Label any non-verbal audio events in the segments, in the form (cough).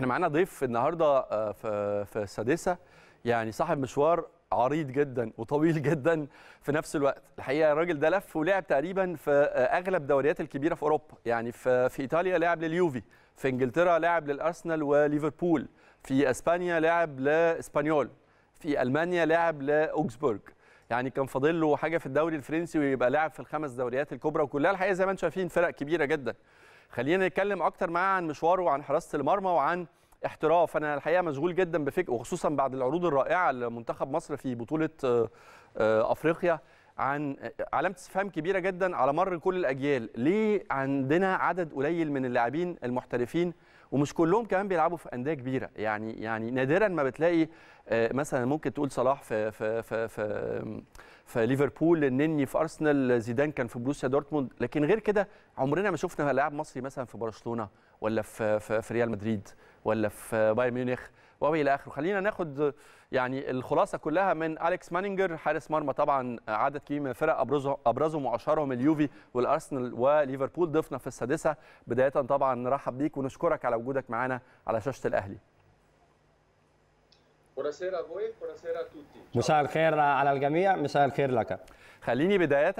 احنا معانا ضيف النهارده آه، في في السادسه يعني صاحب مشوار عريض جدا وطويل (laughs) جدا في نفس الوقت الحقيقه الراجل ده لف ولعب تقريبا في آه، اغلب الدوريات الكبيره في اوروبا يعني في في ايطاليا لعب لليوفي في انجلترا لعب للارسنال وليفربول في اسبانيا لعب لاسبانيول في المانيا لعب لاوكسبورغ يعني كان فاضل له حاجه في الدوري الفرنسي ويبقى لاعب في الخمس دوريات الكبرى وكلها الحقيقه زي ما انتم شايفين فرق كبيره جدا خلينا نتكلم اكتر معاه عن مشواره وعن حراسه المرمى وعن احتراف انا الحقيقه مشغول جدا بفكر وخصوصا بعد العروض الرائعه لمنتخب مصر في بطوله آه، آه، افريقيا عن آه، علامه استفهام كبيره جدا على مر كل الاجيال ليه عندنا عدد قليل من اللاعبين المحترفين ومش كلهم كمان بيلعبوا في انديه كبيره يعني يعني نادرا ما بتلاقي آه، مثلا ممكن تقول صلاح في في في في, في ليفربول النني في ارسنال زيدان كان في بروسيا دورتموند لكن غير كده عمرنا ما شفنا لاعب مصري مثلا في برشلونه ولا في في, في ريال مدريد ولا في بايرن ميونخ والى اخره خلينا ناخد يعني الخلاصه كلها من اليكس مانينجر حارس مرمى طبعا عدد كبير من الفرق ابرزه ابرزهم واشهرهم اليوفي والارسنال وليفربول ضيفنا في السادسه بدايه طبعا نرحب بيك ونشكرك على وجودك معانا على شاشه الاهلي مساء الخير على الجميع مساء الخير لك خليني بدايه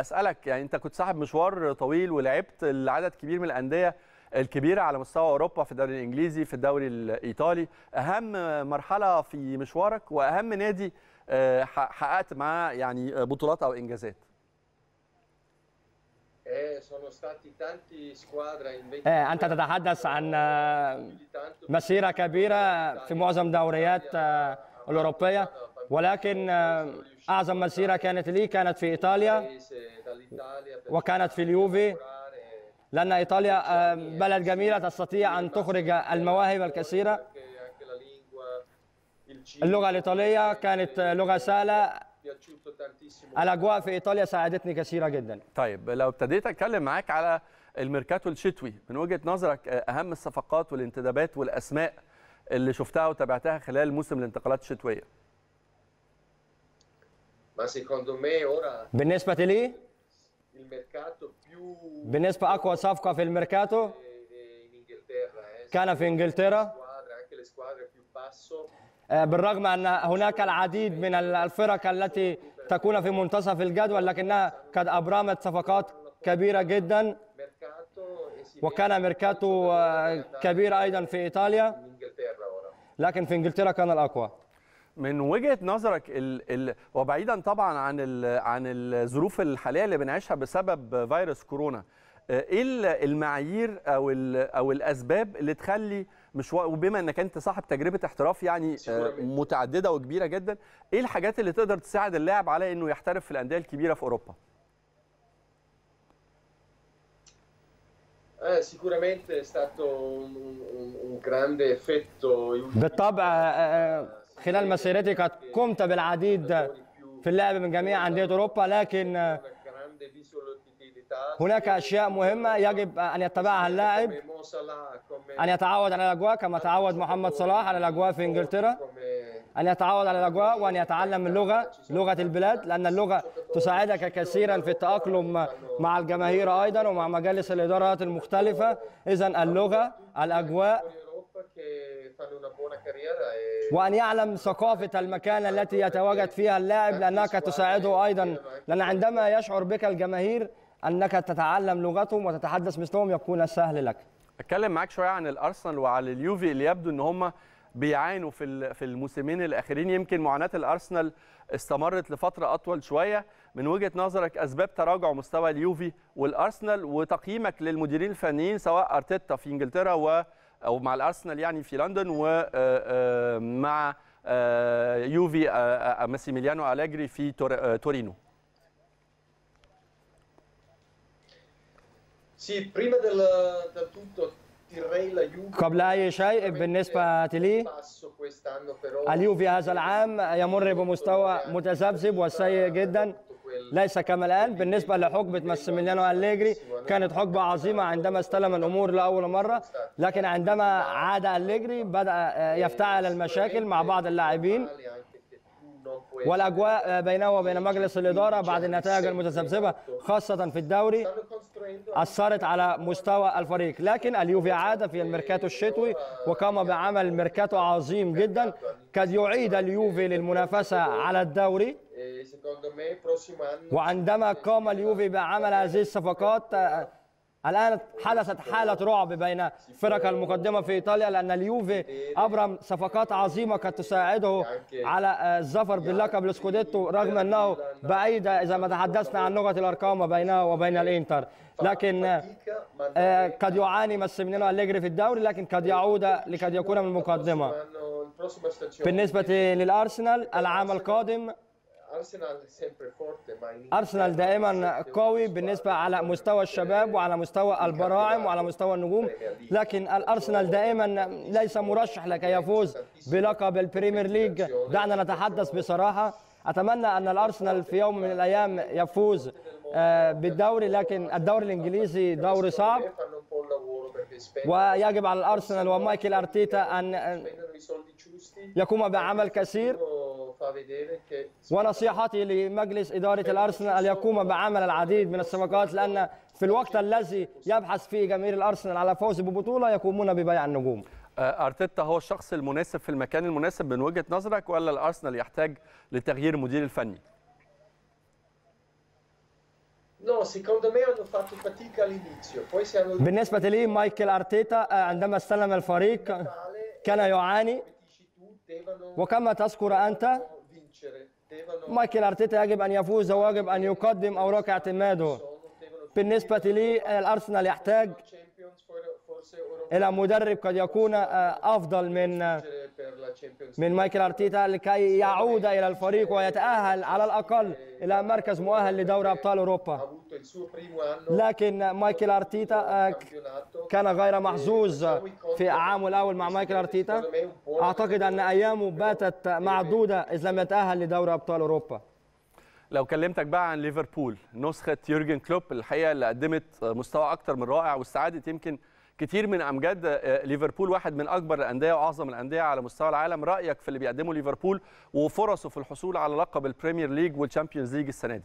اسالك يعني انت كنت صاحب مشوار طويل ولعبت لعدد كبير من الانديه الكبيره على مستوى اوروبا في الدوري الانجليزي في الدوري الايطالي اهم مرحله في مشوارك واهم نادي آه، حققت معاه يعني بطولات او انجازات eh, eh, أنت تتحدث عن آه، مسيرة كبيرة في معظم دوريات آه، الأوروبية ولكن أعظم مسيرة كانت لي كانت في إيطاليا وكانت في اليوفي لأن إيطاليا آه، بلد جميلة تستطيع أن تخرج المواهب الكثيرة اللغة الإيطالية كانت لغة سهلة الأجواء في إيطاليا ساعدتني كثيره جدا طيب لو ابتديت أتكلم معاك على الميركاتو الشتوي من وجهة نظرك آه، أهم الصفقات والانتدابات والأسماء اللي شفتها وتابعتها خلال موسم الانتقالات الشتوية بالنسبة لي بالنسبه أقوى صفقة في الميركاتو كان في إنجلترا آه، بالرغم أن هناك العديد من الفرق التي تكون في منتصف الجدول لكنها قد أبرمت صفقات كبيرة جدا وكان ميركاتو آه، كبير أيضا في إيطاليا لكن في إنجلترا كان الأقوى من وجهه نظرك ال ال وبعيدا طبعا عن ال عن الظروف الحاليه اللي بنعيشها بسبب فيروس كورونا ايه المعايير او او الاسباب اللي تخلي مشوار وبما انك انت صاحب تجربه احتراف يعني آه، متعدده وكبيره جدا ايه الحاجات اللي تقدر تساعد اللاعب على انه يحترف في الانديه الكبيره في اوروبا eh, sicuramente è stato un grande effetto بالطبع آه، آه، خلال مسيرتك قد قمت بالعديد في اللعب من جميع أندية أوروبا لكن هناك أشياء مهمة يجب أن يتبعها اللاعب أن يتعود على الأجواء كما تعود محمد صلاح على الأجواء في إنجلترا أن يتعود على الأجواء وأن يتعلم اللغة لغة البلاد لأن اللغة تساعدك كثيرا في التأقلم مع الجماهير أيضا ومع مجالس الإدارات المختلفة إذا اللغة الأجواء فليلبون كريرة آه، وأن يعلم ثقافة المكان التي يتواجد فيها اللاعب لأنك تساعده أيضا أيوة، لأن عندما يشعر بك الجماهير أنك تتعلم لغتهم وتتحدث مثلهم يكون السهل لك أتكلم معاك شوية عن الأرسنال وعلى اليوفي اللي يبدو أن هم بيعانوا في في الموسمين الأخرين يمكن معاناه الارسنال استمرت لفتره اطول شويه من وجهه نظرك اسباب تراجع مستوى اليوفي والارسنال وتقييمك للمديرين الفنيين سواء ارتيتا في انجلترا و او مع الارسنال يعني في لندن ومع آه، آه، آه، يوفي ماسيميليانو اليجري في تورينو قبل أي شيء بالنسبة لي اليوفي هذا العام يمر بمستوى متذبذب وسيء جدا ليس كما الآن بالنسبة لحقبة ماسيميليانو أليجري كانت حقبة عظيمة عندما استلم الأمور لأول مرة لكن عندما عاد أليجري بدأ يفتعل المشاكل مع بعض اللاعبين والاجواء بينه وبين مجلس الاداره بعد النتائج المتذبذبه خاصه في الدوري اثرت على مستوى الفريق لكن اليوفي عاد في الميركاتو الشتوي وقام بعمل ميركاتو عظيم جدا قد يعيد اليوفي للمنافسه على الدوري وعندما قام اليوفي بعمل هذه الصفقات الآن حدثت حالة رعب بين فرق المقدمة في إيطاليا لأن اليوفي أبرم صفقات عظيمة قد تساعده على آه، الظفر باللقب لسكوديتو رغم أنه بعيد إذا ما تحدثنا عن لغة الأرقام بينه وبين الإنتر لكن آه، قد يعاني ماسيمينيانو أليجري في الدوري لكن قد يعود لقد يكون من المقدمة بالنسبة للأرسنال العام القادم ارسنال دائما قوي بالنسبه على مستوى الشباب وعلى مستوى البراعم وعلى مستوى النجوم لكن الارسنال دائما ليس مرشح لكي يفوز بلقب البريمير ليج دعنا نتحدث بصراحه اتمنى ان الارسنال في يوم من الايام يفوز بالدوري لكن الدوري الانجليزي دوري صعب ويجب على الارسنال ومايكل ارتيتا ان يقوم بعمل كثير ونصيحتي لمجلس إدارة الأرسنال أن يقوم بعمل العديد من الصفقات لأن في الوقت الذي يبحث فيه جماهير الأرسنال على فوز ببطولة يقومون ببيع النجوم آه، ارتيتا هو الشخص المناسب في المكان المناسب من وجهه نظرك ولا الارسنال يحتاج لتغيير المدير الفني؟ بالنسبه لي مايكل ارتيتا آه، عندما استلم الفريق كان يعاني وكما تذكر أنت مايكل أرتيتا يجب أن يفوز ويجب أن يقدم أوراق اعتماده بالنسبة لي الأرسنال يحتاج إلى مدرب قد يكون آه، أفضل من آه، من مايكل أرتيتا لكي يعود إلى الفريق eh, ويتأهل على الأقل eh, إلى مركز مؤهل لدوري أبطال أوروبا لكن مايكل أرتيتا eh, كان غير e محظوظ في عامه الأول مع مايكل أرتيتا أعتقد أن أيامه باتت معدودة اذا لم يتأهل لدوري أبطال أوروبا لو كلمتك بقى عن ليفربول نسخة يورجن كلوب الحقيقة اللي قدمت مستوى أكتر من رائع واستعادت يمكن كتير من امجاد آه، ليفربول واحد من اكبر الانديه واعظم الانديه على مستوى العالم رايك في اللي بيقدمه ليفربول وفرصه في الحصول على لقب البريمير ليج والشامبيونز ليج السنه دي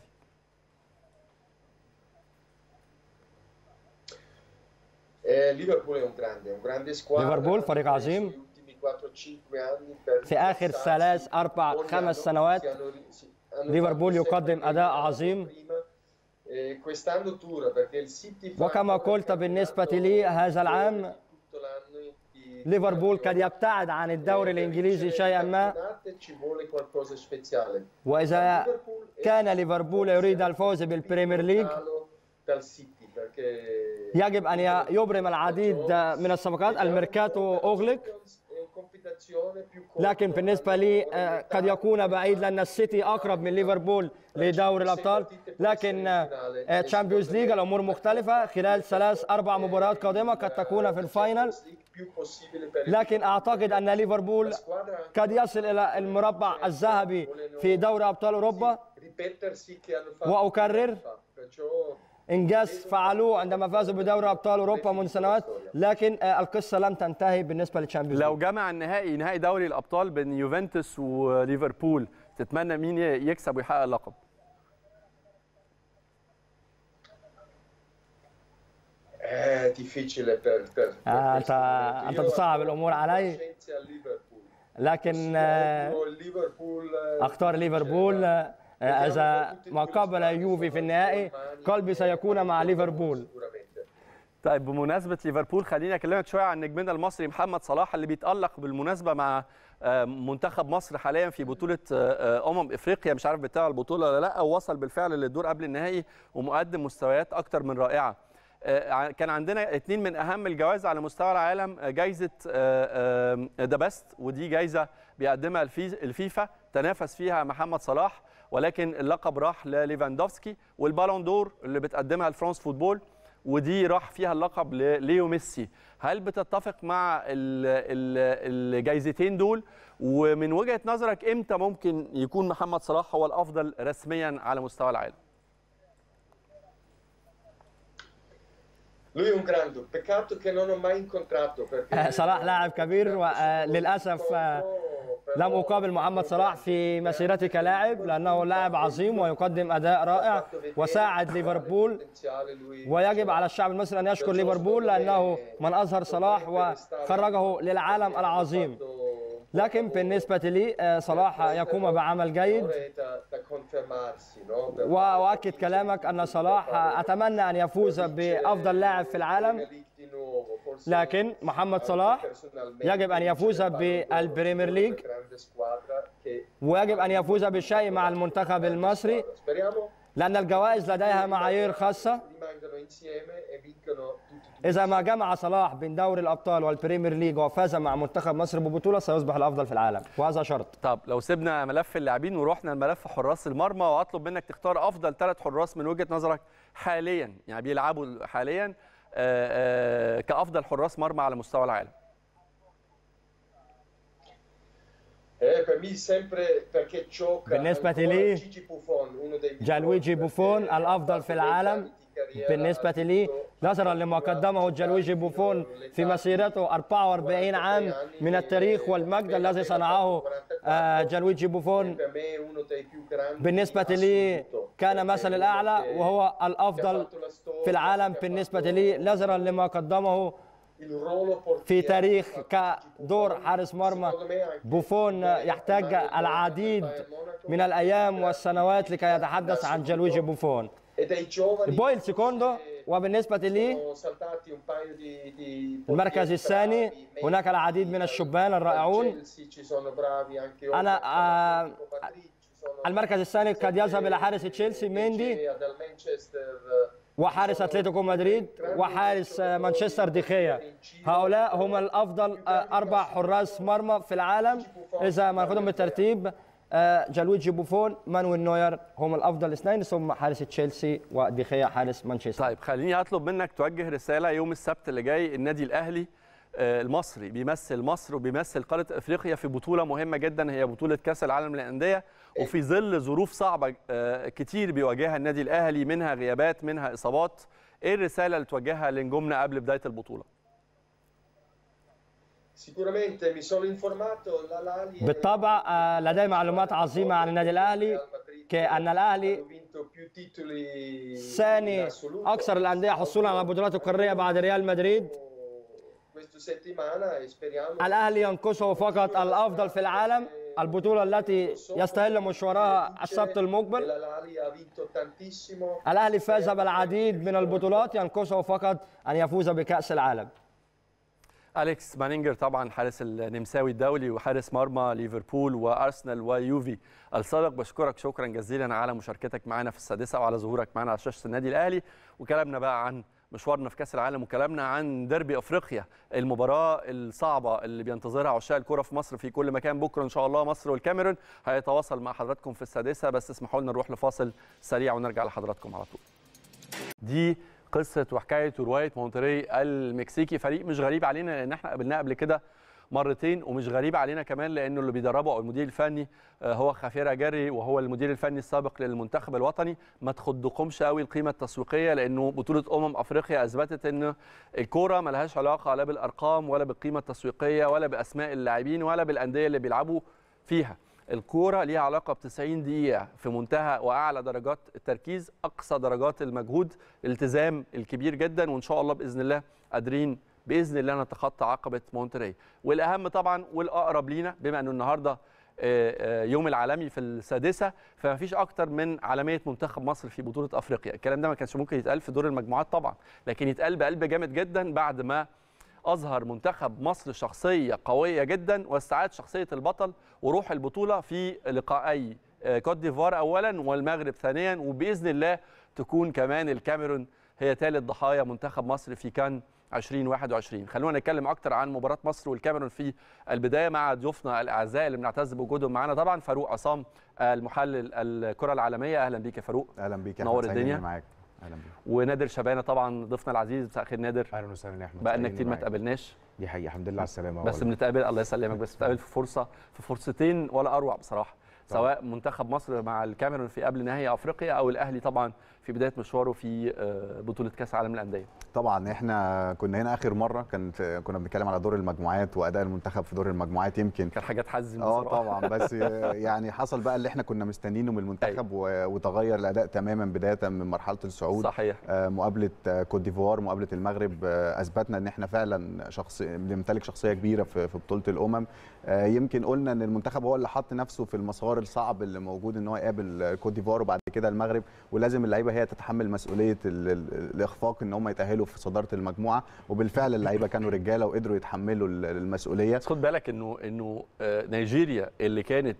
ليفربول ليفربول فريق عظيم في اخر ثلاث اربع خمس سنوات ليفربول يقدم اداء عظيم E quest'anno tour perché il City وكما قلت بالنسبة لي هذا العام ليفربول قد يبتعد عن الدوري الإنجليزي شيئا ما وإذا كان ليفربول يريد الفوز بالبريمير ليج يجب أن يبرم العديد من الصفقات الميركاتو أغلق لكن بالنسبه لي آه، قد يكون بعيد لان السيتي اقرب من ليفربول لدوري الابطال لكن تشامبيونز آه، ليج آه، الامور مختلفه خلال ثلاث اربع مباريات قادمه قد تكون في الفاينل لكن اعتقد ان ليفربول قد يصل الى المربع الذهبي في دوري ابطال اوروبا واكرر انجاز فعلوه عندما فازوا بدوري ابطال اوروبا من سنوات لكن آه، القصه لم تنتهي بالنسبه للتشامبيونز لو جمع النهائي نهائي دوري الابطال بين يوفنتوس وليفربول تتمنى مين يكسب ويحقق اللقب آه, آه، انت انت تصعب الامور علي لكن آه، ليفربول اختار ليفربول اذا ما قبل يوفي في النهائي قلبي سيكون مع ليفربول طيب بمناسبه ليفربول خليني اكلمك شويه عن نجمنا المصري محمد صلاح اللي بيتالق بالمناسبه مع آه، منتخب مصر حاليا في بطوله آه، آه، امم افريقيا مش عارف بتاع البطوله ولا لا ووصل بالفعل للدور قبل النهائي ومقدم مستويات اكتر من رائعه كان عندنا اثنين من اهم الجوائز على مستوى العالم جائزه ذا بيست ودي جائزه بيقدمها الفيفا تنافس فيها محمد صلاح ولكن اللقب راح لليفاندوفسكي والبالون دور اللي بتقدمها الفرنس فوتبول ودي راح فيها اللقب لليو ميسي هل بتتفق مع الجايزتين دول ومن وجهه نظرك امتى ممكن يكون محمد صلاح هو الافضل رسميا على مستوى العالم صلاح (laughs) لاعب كبير (laughs) وللاسف آه، آه، لم أقابل محمد صلاح في مسيرته كلاعب لأنه لاعب عظيم ويقدم أداء رائع وساعد ليفربول ويجب على الشعب المصري أن يشكر ليفربول لأنه من أظهر صلاح وخرجه للعالم العظيم لكن بالنسبة لي آه، صلاح يقوم بعمل جيد وأؤكد كلامك أن صلاح أتمنى أن يفوز بأفضل لاعب في العالم لكن محمد صلاح يجب أن يفوز بالبريمير ليج ويجب أن يفوز بالشيء مع المنتخب المصري لأن الجوائز لديها معايير خاصة إذا ما جمع صلاح بين دوري الأبطال والبريمير ليج وفاز مع منتخب مصر ببطولة سيصبح الأفضل في العالم وهذا شرط طب لو سيبنا ملف اللاعبين ورحنا لملف حراس المرمى وأطلب منك تختار أفضل ثلاث حراس من وجهة نظرك حاليا يعني بيلعبوا حاليا آه، آه، كافضل حراس مرمى على مستوى العالم eh, بالنسبة لي جالويجي بوفون eh, الأفضل في العالم بالنسبة لي نظرا لما قدمه جلويجي بوفون في مسيرته 44 عام من التاريخ والمجد الذي صنعه آه، جلويجي بوفون بالنسبة لي كان مثل الأعلى وهو الأفضل في العالم بالنسبة لي نظرا لما قدمه في تاريخ كدور حارس مرمى بوفون يحتاج العديد من الأيام والسنوات لكي يتحدث عن جلويجي بوفون E e poi il secondo وبالنسبة لي المركز الثاني هناك العديد من الشبان الرائعون أنا آه المركز الثاني قد يذهب إلى حارس تشيلسي ميندي وحارس اتلتيكو مدريد وحارس مانشستر ديخيا هؤلاء هم الافضل اربع حراس مرمى في العالم اذا ما ناخذهم بالترتيب أه، جالويجي بوفون مانويل نوير هم الافضل اثنين ثم حارس تشيلسي وديخيا حارس مانشستر طيب خليني اطلب منك توجه رساله يوم السبت اللي جاي النادي الاهلي أه، المصري بيمثل مصر وبيمثل قاره افريقيا في بطوله مهمه جدا هي بطوله كاس العالم للانديه وفي ظل ظروف صعبه أه، كتير بيواجهها النادي الاهلي منها غيابات منها اصابات ايه الرساله اللي توجهها لنجومنا قبل بدايه البطوله مي انفورماتو بالطبع لدي معلومات عظيمه عن النادي الاهلي كأن الأهلي ثاني أكثر الأندية حصولا على البطولات القارية بعد ريال مدريد الأهلي ينقصه فقط الأفضل في العالم البطولة التي يستهل مشوارها السبت المقبل الأهلي فاز بالعديد من البطولات ينقصه فقط أن يفوز بكأس العالم أليكس مانينجر طبعا حارس النمساوي الدولي وحارس مرمى ليفربول وأرسنال ويوفي السابق بشكرك شكرا جزيلا على مشاركتك معنا في السادسة وعلى ظهورك معنا على شاشة النادي الأهلي وكلامنا بقى عن مشوارنا في كاس العالم وكلامنا عن ديربي افريقيا المباراه الصعبه اللي بينتظرها عشاق الكره في مصر في كل مكان بكره ان شاء الله مصر والكاميرون هيتواصل مع حضراتكم في السادسه بس اسمحوا لنا نروح لفاصل سريع ونرجع لحضراتكم على طول دي قصه وحكايه وروايه مونتري المكسيكي فريق مش غريب علينا لان احنا قابلناه قبل كده مرتين ومش غريب علينا كمان لانه اللي بيدربه او المدير الفني آه، هو خافيرا جري وهو المدير الفني السابق للمنتخب الوطني ما تخضكمش قوي القيمه التسويقيه لانه بطوله امم افريقيا اثبتت ان الكوره لهاش علاقه لا بالارقام ولا بالقيمه التسويقيه ولا باسماء اللاعبين ولا بالانديه اللي بيلعبوا فيها الكوره ليها علاقه ب 90 دقيقه في منتهى واعلى درجات التركيز اقصى درجات المجهود الالتزام الكبير جدا وان شاء الله باذن الله قادرين باذن الله نتخطى عقبه مونتري والاهم طبعا والاقرب لينا بما انه النهارده آه، آه، يوم العالمي في السادسه فما فيش اكتر من عالميه منتخب مصر في بطوله افريقيا الكلام ده ما كانش ممكن يتقال في دور المجموعات طبعا لكن يتقال بقلب جامد جدا بعد ما اظهر منتخب مصر شخصيه قويه جدا واستعاد شخصيه البطل وروح البطوله في لقائي آه، كوت ديفوار اولا والمغرب ثانيا وباذن الله تكون كمان الكاميرون هي ثالث ضحايا منتخب مصر في كان 2021 خلونا نتكلم اكتر عن مباراه مصر والكاميرون في البدايه مع ضيوفنا الاعزاء اللي بنعتز بوجودهم معانا طبعا فاروق عصام آه، المحلل الكره العالميه اهلا بيك يا فاروق اهلا بيك يا نور الدنيا معاك اهلا بيك ونادر شبانه طبعا ضيفنا العزيز مساء الخير نادر اهلا وسهلا يا احمد بقى لنا كتير ما تقابلناش دي حقيقه الحمد لله على السلامه بس بنتقابل الله يسلمك بس بنتقابل في فرصه في فرصتين ولا اروع بصراحه طبعا. سواء منتخب مصر مع الكاميرون في قبل نهائي افريقيا او الاهلي طبعا في بدايه مشواره في آه، بطوله كاس عالم الانديه طبعا احنا كنا هنا اخر مره كانت كنا بنتكلم على دور المجموعات واداء المنتخب في دور المجموعات يمكن كان حاجه تحزن اه طبعا بس (laughs) يعني حصل بقى اللي احنا كنا مستنيينه من المنتخب أي. أيوة. وتغير الاداء تماما بدايه من مرحله الصعود صحيح آه، مقابله كوت ديفوار مقابله المغرب آه، اثبتنا ان احنا فعلا شخص بنمتلك شخصيه كبيره في بطوله الامم يمكن قلنا ان المنتخب هو اللي حط نفسه في المسار الصعب اللي موجود ان هو يقابل كوت ديفوار وبعد كده المغرب ولازم اللعيبه اللعيبه هي تتحمل مسؤوليه الاخفاق ان هم يتاهلوا في صداره المجموعه وبالفعل اللعيبه كانوا رجاله وقدروا يتحملوا المسؤوليه خد بالك انه انه آه، نيجيريا اللي كانت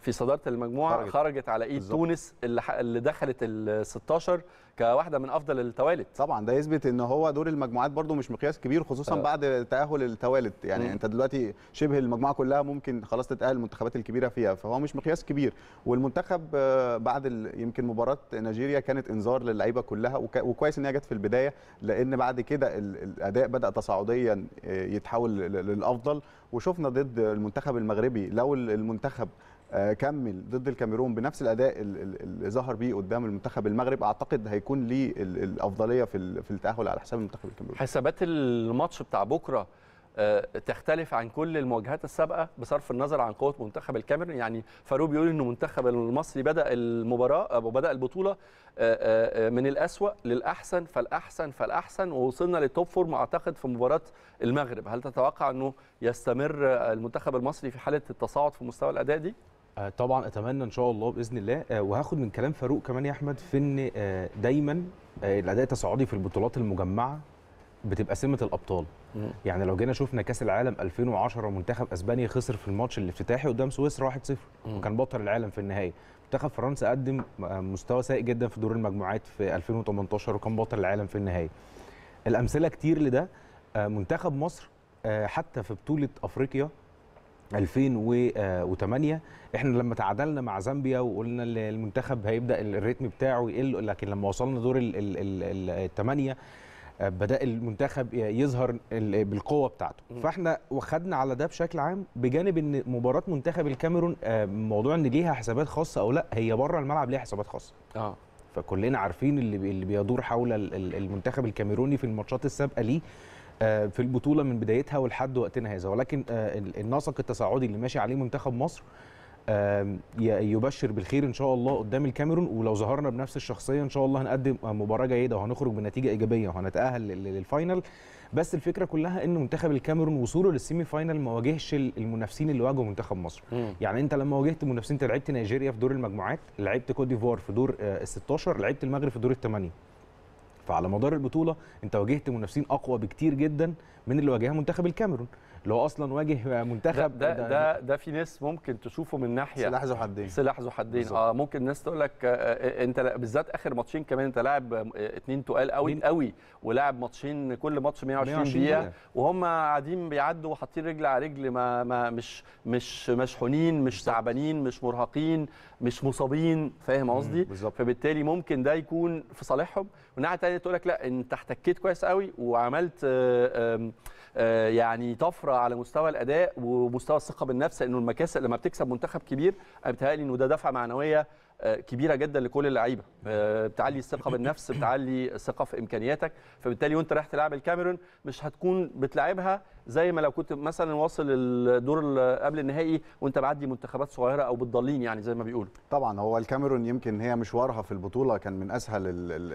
في صداره المجموعه خرجت, خرجت على ايد بالزبط. تونس اللي, اللي دخلت ال 16 كواحده من افضل التوالد طبعا ده يثبت ان هو دور المجموعات برده مش مقياس كبير خصوصا أه. بعد تاهل التوالد يعني م. انت دلوقتي شبه المجموعه كلها ممكن خلاص تتاهل المنتخبات الكبيره فيها فهو مش مقياس كبير والمنتخب آه، بعد يمكن مباراه نيجيريا كانت انذار للعيبه كلها وكويس ان هي جت في البدايه لان بعد كده الاداء بدا تصاعديا آه، يتحول للافضل وشفنا ضد المنتخب المغربي لو المنتخب آه، كمل ضد الكاميرون بنفس الاداء اللي ظهر بيه قدام المنتخب المغرب اعتقد هيكون ليه الافضليه في في التاهل على حساب المنتخب الكاميروني حسابات الماتش بتاع بكره آه، تختلف عن كل المواجهات السابقه بصرف النظر عن قوه منتخب الكاميرون يعني فاروق بيقول ان المنتخب المصري بدا المباراه وبدا آه، البطوله من الاسوا للاحسن فالاحسن فالاحسن ووصلنا للتوب فورم اعتقد في مباراه المغرب هل تتوقع انه يستمر المنتخب المصري في حاله التصاعد في مستوى الاداء دي آه، طبعا اتمنى ان شاء الله باذن الله آه، وهاخد من كلام فاروق كمان يا احمد في ان آه، دايما الاداء التصاعدي في البطولات المجمعه بتبقى سمه الابطال يعني لو جينا شفنا كاس العالم 2010 منتخب اسبانيا خسر في الماتش الافتتاحي قدام سويسرا 1-0 وكان بطل العالم في النهايه منتخب فرنسا قدم مستوى سيء جدا في دور المجموعات في 2018 وكان بطل العالم في النهايه الامثله كتير لده منتخب مصر حتى في بطوله افريقيا 2008 احنا لما تعادلنا مع زامبيا وقلنا المنتخب هيبدا الريتم بتاعه يقل لكن لما وصلنا دور الثمانيه آه، بدا المنتخب يظهر بالقوه بتاعته فاحنا واخدنا على ده بشكل عام بجانب ان مباراه منتخب الكاميرون آه، موضوع ان ليها حسابات خاصه او لا هي بره الملعب ليها حسابات خاصه اه فكلنا عارفين اللي بيدور حول المنتخب الكاميروني في الماتشات السابقه ليه آه، في البطوله من بدايتها ولحد وقتنا هذا ولكن آه، النسق التصاعدي اللي ماشي عليه منتخب مصر يبشر بالخير ان شاء الله قدام الكاميرون ولو ظهرنا بنفس الشخصيه ان شاء الله هنقدم مباراه جيده وهنخرج بنتيجه ايجابيه وهنتاهل للفاينل بس الفكره كلها ان منتخب الكاميرون وصوله للسيمي فاينل ما واجهش المنافسين اللي واجهوا منتخب مصر مم. يعني انت لما واجهت منافسين انت لعبت نيجيريا في دور المجموعات لعبت كوت ديفوار في دور آه، ال 16 لعبت المغرب في دور الثمانيه فعلى مدار البطوله انت واجهت منافسين اقوى بكتير جدا من اللي واجهها منتخب الكاميرون اللي هو اصلا واجه منتخب ده ده, ده, ده في ناس ممكن تشوفه من ناحيه سلاح ذو حدين سلاح ذو حدين اه ممكن ناس تقول لك آه, آه، انت بالذات اخر ماتشين كمان انت لاعب اثنين آه، تقال قوي قوي ولاعب ماتشين كل ماتش 120 دقيقه وهم قاعدين بيعدوا وحاطين رجل على رجل ما, ما مش مش مشحونين مش تعبانين مش مرهقين مش مصابين فاهم قصدي فبالتالي ممكن ده يكون في صالحهم والناحيه الثانيه تقول لك لا انت احتكيت كويس قوي وعملت آآ آه، آآ آه، يعني طفره على مستوى الاداء ومستوى الثقه بالنفس لانه المكاسب لما بتكسب منتخب كبير انا بتهيألي انه ده دفعه معنويه آه، كبيره جدا لكل اللعيبه آه، بتعلي الثقه بالنفس بتعلي الثقه في امكانياتك فبالتالي وانت رايح تلعب الكاميرون مش هتكون بتلعبها زي ما لو كنت مثلا واصل الدور قبل النهائي وانت معدي منتخبات صغيره او بتضلين يعني زي ما بيقولوا طبعا هو الكاميرون يمكن هي مشوارها في البطوله كان من اسهل الـ الـ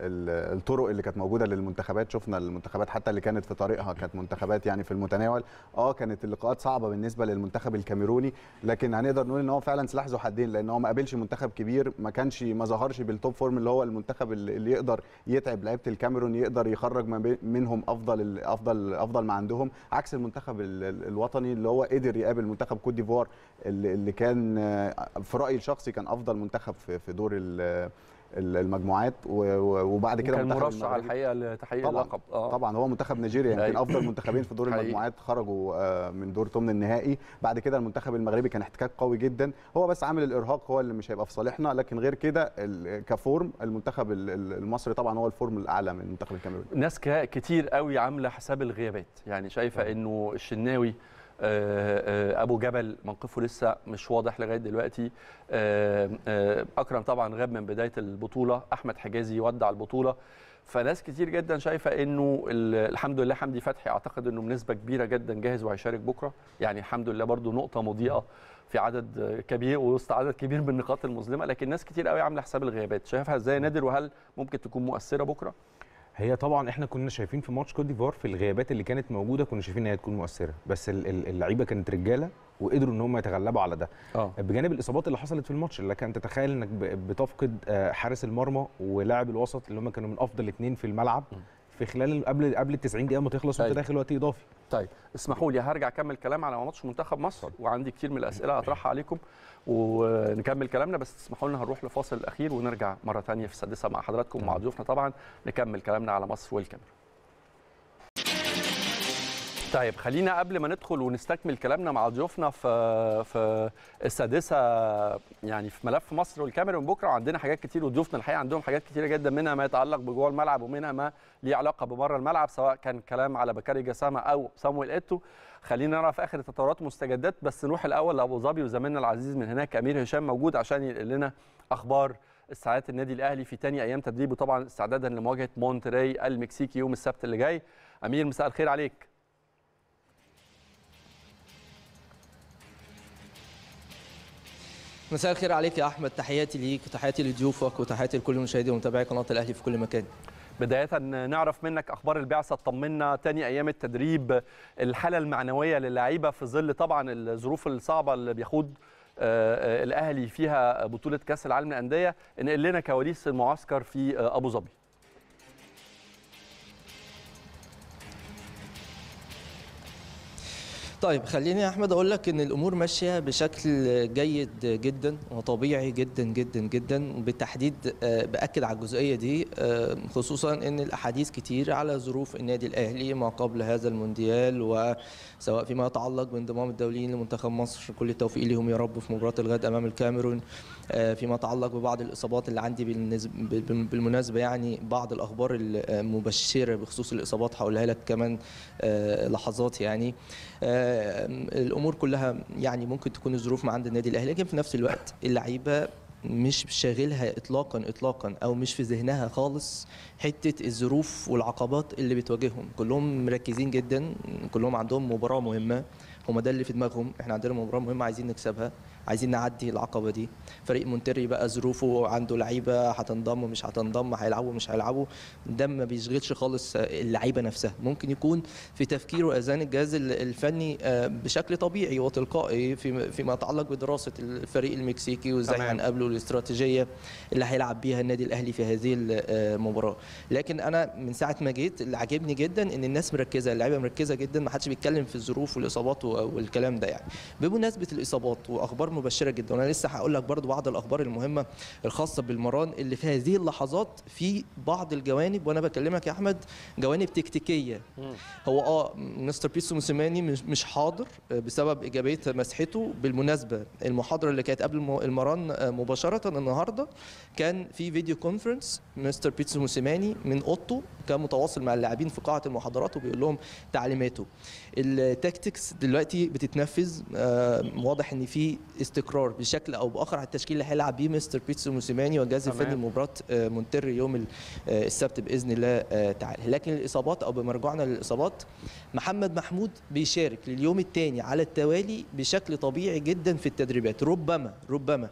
الـ الطرق اللي كانت موجوده للمنتخبات شفنا المنتخبات حتى اللي كانت في طريقها كانت منتخبات يعني في المتناول اه كانت اللقاءات صعبه بالنسبه للمنتخب الكاميروني لكن هنقدر نقول ان هو فعلا سلاح ذو حدين لان هو ما قابلش منتخب كبير ما كانش ما ظهرش بالتوب فورم اللي هو المنتخب اللي يقدر يتعب لعيبه الكاميرون يقدر يخرج منهم افضل افضل افضل ما عندهم عندهم عكس المنتخب الوطني اللي هو قدر يقابل منتخب كوت ديفوار اللي كان آه، في رايي الشخصي كان افضل منتخب في دور المجموعات وبعد كده كان مرشح الحقيقه لتحقيق اللقب آه. طبعا هو منتخب نيجيريا يمكن يعني أيوة. افضل منتخبين في دور (laughs) المجموعات خرجوا آه، من دور ثمن النهائي بعد كده المنتخب المغربي كان احتكاك قوي جدا هو بس عامل الارهاق هو اللي مش هيبقى في صالحنا لكن غير كده كفورم المنتخب المصري طبعا هو الفورم الاعلى من منتخب الكاميرون ناس كتير قوي عامله حساب الغيابات يعني شايفه انه الشناوي آه، آه، ابو جبل موقفه لسه مش واضح لغايه دلوقتي آه، اكرم طبعا غاب من بدايه البطوله احمد حجازي ودع البطوله فناس كتير جدا شايفه انه الحمد لله حمدي فتحي اعتقد انه بنسبه كبيره جدا جاهز وهيشارك بكره يعني الحمد لله برده نقطه مضيئه في عدد كبير وسط عدد كبير من النقاط المظلمه لكن ناس كتير قوي عامله حساب الغيابات شايفها ازاي نادر وهل ممكن تكون مؤثره بكره هي طبعا احنا كنا شايفين في ماتش كوت ديفوار في الغيابات اللي كانت موجوده كنا شايفين ان هي تكون مؤثره بس اللعيبه كانت رجاله وقدروا ان هم يتغلبوا على ده أوه. بجانب الاصابات اللي حصلت في الماتش اللي كان تتخيل انك بتفقد آه، حارس المرمى ولاعب الوسط اللي هم كانوا من افضل اثنين في الملعب م. في خلال قبل قبل ال 90 دقيقه ما تخلص وانت طيب. داخل وقت اضافي طيب اسمحوا لي هرجع اكمل كلام على ماتش منتخب مصر وعندي كتير من الاسئله هطرحها عليكم ونكمل كلامنا بس اسمحوا لنا هنروح لفاصل الاخير ونرجع مره ثانيه في السادسه مع حضراتكم ومع ضيوفنا طبعا نكمل كلامنا على مصر والكاميرون طيب خلينا قبل ما ندخل ونستكمل كلامنا مع ضيوفنا في في السادسه يعني في ملف مصر والكاميرون بكره عندنا حاجات كتير وضيوفنا الحقيقه عندهم حاجات كتيره جدا منها ما يتعلق بجوه الملعب ومنها ما ليه علاقه ببره الملعب سواء كان كلام على بكاري جسامه او صامويل ايتو خلينا نعرف اخر التطورات مستجدات بس نروح الاول لابو ظبي وزميلنا العزيز من هناك امير هشام موجود عشان ينقل لنا اخبار استعداد النادي الاهلي في ثاني ايام تدريبه طبعا استعدادا لمواجهه مونتري المكسيكي يوم السبت اللي جاي امير مساء الخير عليك مساء الخير عليك يا احمد تحياتي ليك وتحياتي لضيوفك وتحياتي لكل مشاهدي ومتابعي قناه الاهلي في كل مكان بداية نعرف منك أخبار البعثة طمنا تاني أيام التدريب الحالة المعنوية للاعيبة في ظل طبعا الظروف الصعبة اللي بيخوض آه، آه، الأهلي فيها بطولة كأس العالم للأندية نقل لنا كواليس المعسكر في آه، أبو ظبي طيب خليني يا احمد اقول لك ان الامور ماشيه بشكل جيد جدا وطبيعي جدا جدا جدا وبالتحديد آه، باكد على الجزئيه دي آه، خصوصا ان الاحاديث كتير على ظروف النادي الاهلي ما قبل هذا المونديال وسواء فيما يتعلق بانضمام الدوليين لمنتخب مصر كل التوفيق لهم يا رب في مباراه الغد امام الكاميرون آه، فيما يتعلق ببعض الاصابات اللي عندي بالمناسبه يعني بعض الاخبار المبشره بخصوص الاصابات هقولها لك كمان لحظات يعني الامور كلها يعني ممكن تكون الظروف ما عند النادي الاهلي لكن في نفس الوقت اللعيبه مش شاغلها اطلاقا اطلاقا او مش في ذهنها خالص حته الظروف والعقبات اللي بتواجههم كلهم مركزين جدا كلهم عندهم مباراه مهمه هما ده اللي في دماغهم احنا عندنا مباراه مهمه عايزين نكسبها عايزين نعدي العقبه دي فريق مونتري بقى ظروفه عنده لعيبه هتنضم مش هتنضم هيلعبوا مش هيلعبوا ده ما بيشغلش خالص اللعيبه نفسها ممكن يكون في تفكير اذان الجهاز الفني آه، بشكل طبيعي وتلقائي فيما يتعلق بدراسه الفريق المكسيكي وازاي هنقابله الاستراتيجيه اللي هيلعب بيها النادي الاهلي في هذه المباراه آه، لكن انا من ساعه ما جيت اللي عاجبني جدا ان الناس مركزه اللعيبه مركزه جدا ما حدش بيتكلم في الظروف والاصابات والكلام ده يعني بمناسبه الاصابات واخبار مبشره جدا وانا لسه هقول لك برضو بعض الاخبار المهمه الخاصه بالمران اللي في هذه اللحظات في بعض الجوانب وانا بكلمك يا احمد جوانب تكتيكيه هو اه مستر بيسو موسيماني مش حاضر بسبب ايجابيه مسحته بالمناسبه المحاضره اللي كانت قبل المران آه، مباشره النهارده كان في فيديو كونفرنس مستر بيتسو موسيماني من اوضته كان متواصل مع اللاعبين في قاعه المحاضرات وبيقول لهم تعليماته التاكتكس دلوقتي بتتنفذ آه، واضح ان في استقرار بشكل او باخر على التشكيل اللي هيلعب بيه مستر بيتسو موسيماني والجهاز الفني لمباراه آه، مونتري يوم آه، السبت باذن الله تعالى لكن الاصابات او بمرجعنا للاصابات محمد محمود بيشارك لليوم الثاني على التوالي بشكل طبيعي جدا في التدريبات ربما ربما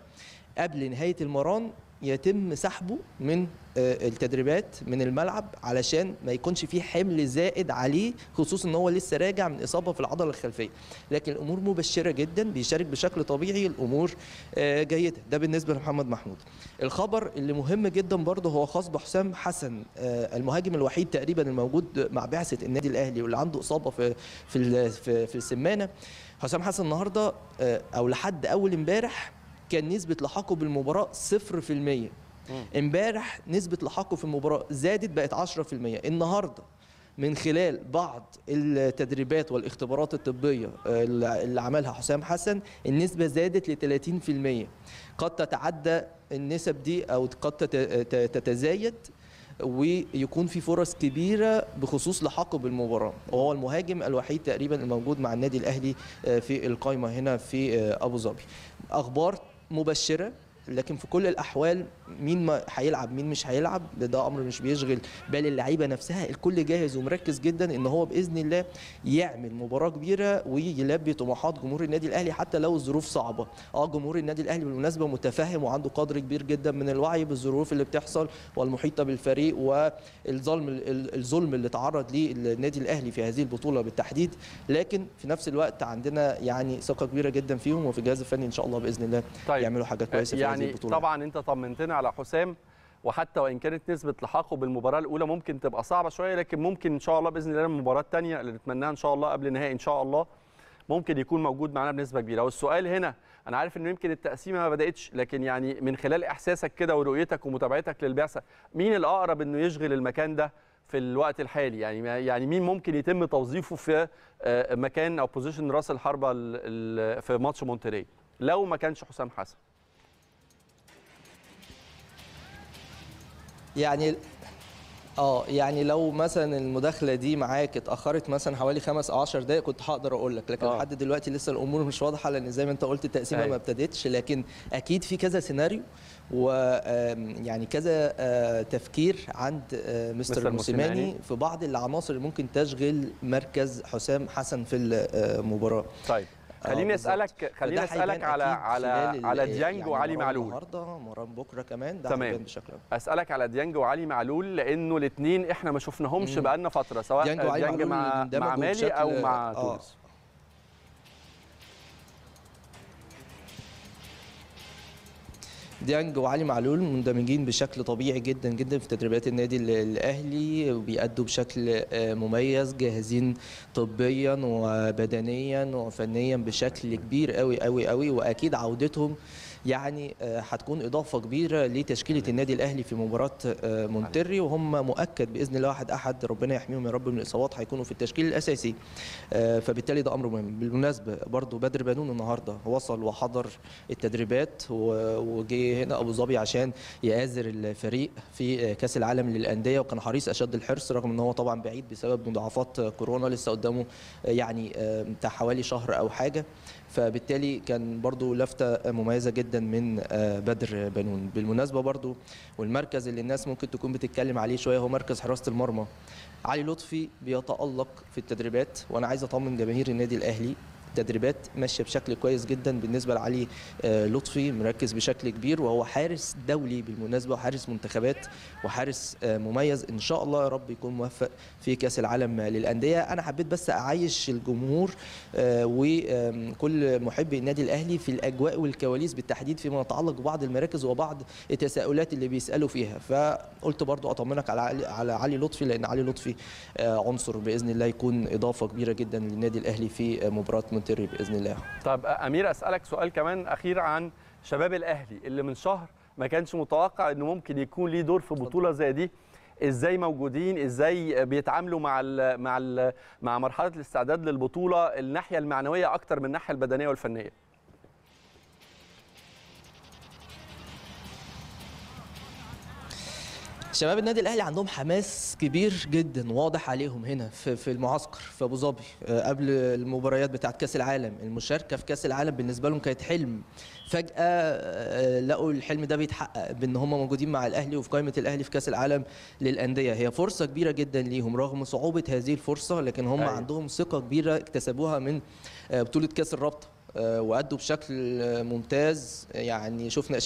قبل نهايه المران يتم سحبه من آه، التدريبات من الملعب علشان ما يكونش فيه حمل زائد عليه خصوصا ان هو لسه راجع من اصابه في العضله الخلفيه لكن الامور مبشره جدا بيشارك بشكل طبيعي الامور آه، جيده ده بالنسبه لمحمد محمود الخبر اللي مهم جدا برضه هو خاص بحسام حسن آه، المهاجم الوحيد تقريبا الموجود مع بعثه النادي الاهلي واللي عنده اصابه في في في السمانه حسام حسن النهارده او لحد اول امبارح كان نسبه لحاقه بالمباراه 0% امبارح نسبه لحاقه في المباراه زادت بقت 10% النهارده من خلال بعض التدريبات والاختبارات الطبية آه، اللي عملها حسام حسن النسبة زادت ل 30% قد تتعدى النسب دي أو قد تتزايد ويكون في فرص كبيرة بخصوص لحاقه بالمباراة وهو المهاجم الوحيد تقريبا الموجود مع النادي الأهلي آه، في القائمة هنا في آه، أبو ظبي أخبار مبشرة لكن في كل الاحوال مين ما هيلعب مين مش هيلعب ده امر مش بيشغل بال اللعيبه نفسها الكل جاهز ومركز جدا ان هو باذن الله يعمل مباراه كبيره ويلبي طموحات جمهور النادي الاهلي حتى لو الظروف صعبه اه جمهور النادي الاهلي بالمناسبه متفهم وعنده قدر كبير جدا من الوعي بالظروف اللي بتحصل والمحيطه بالفريق والظلم الظلم اللي تعرض ليه النادي الاهلي في هذه البطوله بالتحديد لكن في نفس الوقت عندنا يعني ثقه كبيره جدا فيهم وفي الجهاز الفني ان شاء الله باذن الله طيب. يعملوا حاجات كويسه يعني يعني البطوله طبعا انت طمنتنا على حسام وحتى وان كانت نسبه لحاقه بالمباراه الاولى ممكن تبقى صعبه شويه لكن ممكن ان شاء الله باذن الله المباراه الثانيه اللي نتمناها ان شاء الله قبل النهائي ان شاء الله ممكن يكون موجود معانا بنسبه كبيره والسؤال هنا انا عارف ان يمكن التقسيمه ما بداتش لكن يعني من خلال احساسك كده ورؤيتك ومتابعتك للبعثه مين الاقرب انه يشغل المكان ده في الوقت الحالي يعني يعني مين ممكن يتم توظيفه في آه، مكان او بوزيشن راس الحربه في ماتش مونتري لو ما كانش حسام حسن يعني اه يعني لو مثلا المداخله دي معاك اتاخرت مثلا حوالي خمس او 10 دقائق كنت هقدر اقول لك لكن آه. لحد دلوقتي لسه الامور مش واضحه لان زي ما انت قلت التقسيمه أيوه. ما ابتدتش لكن اكيد في كذا سيناريو و يعني كذا آه، تفكير عند آه، مستر موسيماني في بعض العناصر اللي ممكن تشغل مركز حسام حسن في المباراه طيب خليني آه، اسالك خليني اسالك على على على آه، ديانج يعني وعلي معلول النهارده مران بكره كمان ده تمام بشكل اسالك على ديانج وعلي معلول لانه الاثنين احنا ما شفناهمش بقالنا فتره سواء ديانج, ديانج مع مع مالي او مع آه. تونس ديانج وعلي معلول مندمجين بشكل طبيعي جدا جدا في تدريبات النادي الاهلي وبيأدوا بشكل آه، مميز جاهزين طبيا وبدنيا وفنيا بشكل كبير قوي قوي قوي واكيد عودتهم يعني آه، هتكون اضافه كبيره لتشكيله النادي الاهلي في مباراه آه، مونتري وهم مؤكد باذن الله واحد احد ربنا يحميهم يا رب من الاصابات هيكونوا في التشكيل الاساسي آه، فبالتالي ده امر مهم بالمناسبه برضو بدر بنون النهارده وصل وحضر التدريبات وجه هنا ابو ظبي عشان يآزر الفريق في كاس العالم للانديه وكان حريص اشد الحرص رغم ان هو طبعا بعيد بسبب مضاعفات كورونا لسه قدامه يعني بتاع حوالي شهر او حاجه فبالتالي كان برضو لفتة مميزة جدا من آه، بدر بنون بالمناسبة برضو والمركز اللي الناس ممكن تكون بتتكلم عليه شوية هو مركز حراسة المرمى علي لطفي بيتألق في التدريبات وأنا عايز أطمن جماهير النادي الأهلي تدريبات ماشيه بشكل كويس جدا بالنسبه لعلي آه، لطفي مركز بشكل كبير وهو حارس دولي بالمناسبه وحارس منتخبات وحارس آه، مميز ان شاء الله يا رب يكون موفق في كاس العالم للانديه انا حبيت بس اعيش الجمهور آه، وكل محبي النادي الاهلي في الاجواء والكواليس بالتحديد فيما يتعلق ببعض المراكز وبعض التساؤلات اللي بيسالوا فيها فقلت برضو اطمنك على علي على علي لطفي لان علي لطفي عنصر باذن الله يكون اضافه كبيره جدا للنادي الاهلي في مباراه الانتري باذن الله طب امير اسالك سؤال كمان اخير عن شباب الاهلي اللي من شهر ما كانش متوقع انه ممكن يكون ليه دور في بطوله زي دي ازاي موجودين ازاي بيتعاملوا مع الـ مع الـ مع مرحله الاستعداد للبطوله الناحيه المعنويه اكتر من الناحيه البدنيه والفنيه شباب النادي الاهلي عندهم حماس كبير جدا واضح عليهم هنا في, في المعسكر في ابو ظبي آه، قبل المباريات بتاعه كاس العالم المشاركه في كاس العالم بالنسبه لهم كانت حلم فجاه آه، لقوا الحلم ده بيتحقق بان هم موجودين مع الاهلي وفي قائمه الاهلي في كاس العالم للانديه هي فرصه كبيره جدا ليهم رغم صعوبه هذه الفرصه لكن هم أيوة. عندهم ثقه كبيره اكتسبوها من آه، بطوله كاس الرابطه وادوا بشكل ممتاز يعني شفنا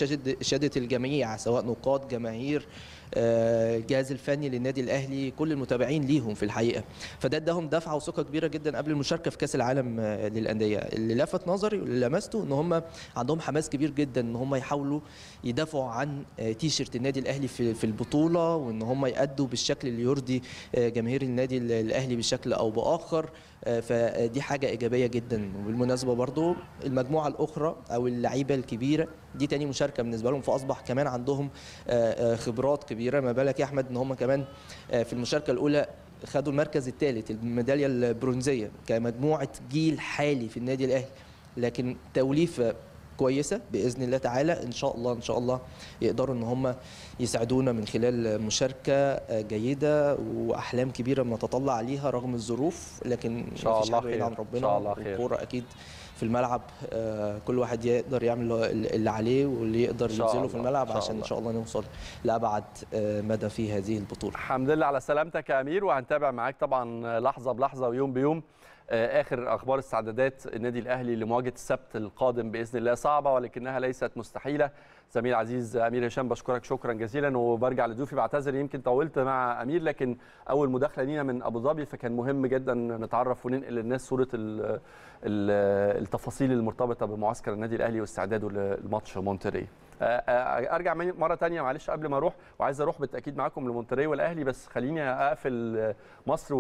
شاده الجميع سواء نقاط جماهير الجهاز آه، الفني للنادي الاهلي كل المتابعين ليهم في الحقيقه فده اداهم دفعه وثقه كبيره جدا قبل المشاركه في كاس العالم آه، للانديه اللي لفت نظري واللي لمسته ان هم عندهم حماس كبير جدا ان هم يحاولوا يدافعوا عن آه، تيشيرت النادي الاهلي في البطوله وان هم يادوا بالشكل اللي يرضي جماهير النادي الاهلي بشكل او باخر آه، فدي حاجه ايجابيه جدا وبالمناسبه برضو المجموعه الاخرى او اللعيبه الكبيره دي تاني مشاركه بالنسبه لهم فاصبح كمان عندهم آه، آه، خبرات كبيره ما بالك يا احمد ان هم كمان في المشاركه الاولى خدوا المركز الثالث الميداليه البرونزيه كمجموعه جيل حالي في النادي الاهلي لكن توليفه كويسه باذن الله تعالى ان شاء الله ان شاء الله يقدروا ان هم يساعدونا من خلال مشاركه جيده واحلام كبيره بنتطلع ليها رغم الظروف لكن ان شاء الله خير عن ربنا ان شاء الله خير الكوره اكيد في الملعب آه، كل واحد يقدر يعمل اللي عليه واللي يقدر ينزله في الملعب عشان ان شاء الله نوصل لابعد آه، مدى في هذه البطوله. الحمد لله على سلامتك يا امير وهنتابع معاك طبعا لحظه بلحظه ويوم بيوم آه، اخر اخبار استعدادات النادي الاهلي لمواجهه السبت القادم باذن الله صعبه ولكنها ليست مستحيله زميل عزيز امير هشام بشكرك شكرا جزيلا وبرجع لضيوفي بعتذر يمكن طولت مع امير لكن اول مداخله لينا من ابو ظبي فكان مهم جدا نتعرف وننقل للناس صوره التفاصيل المرتبطه بمعسكر النادي الاهلي واستعداده للماتش مونتري آه، آه، ارجع مره ثانيه معلش قبل ما اروح وعايز اروح بالتاكيد معاكم لمونتري والاهلي بس خليني اقفل آه، مصر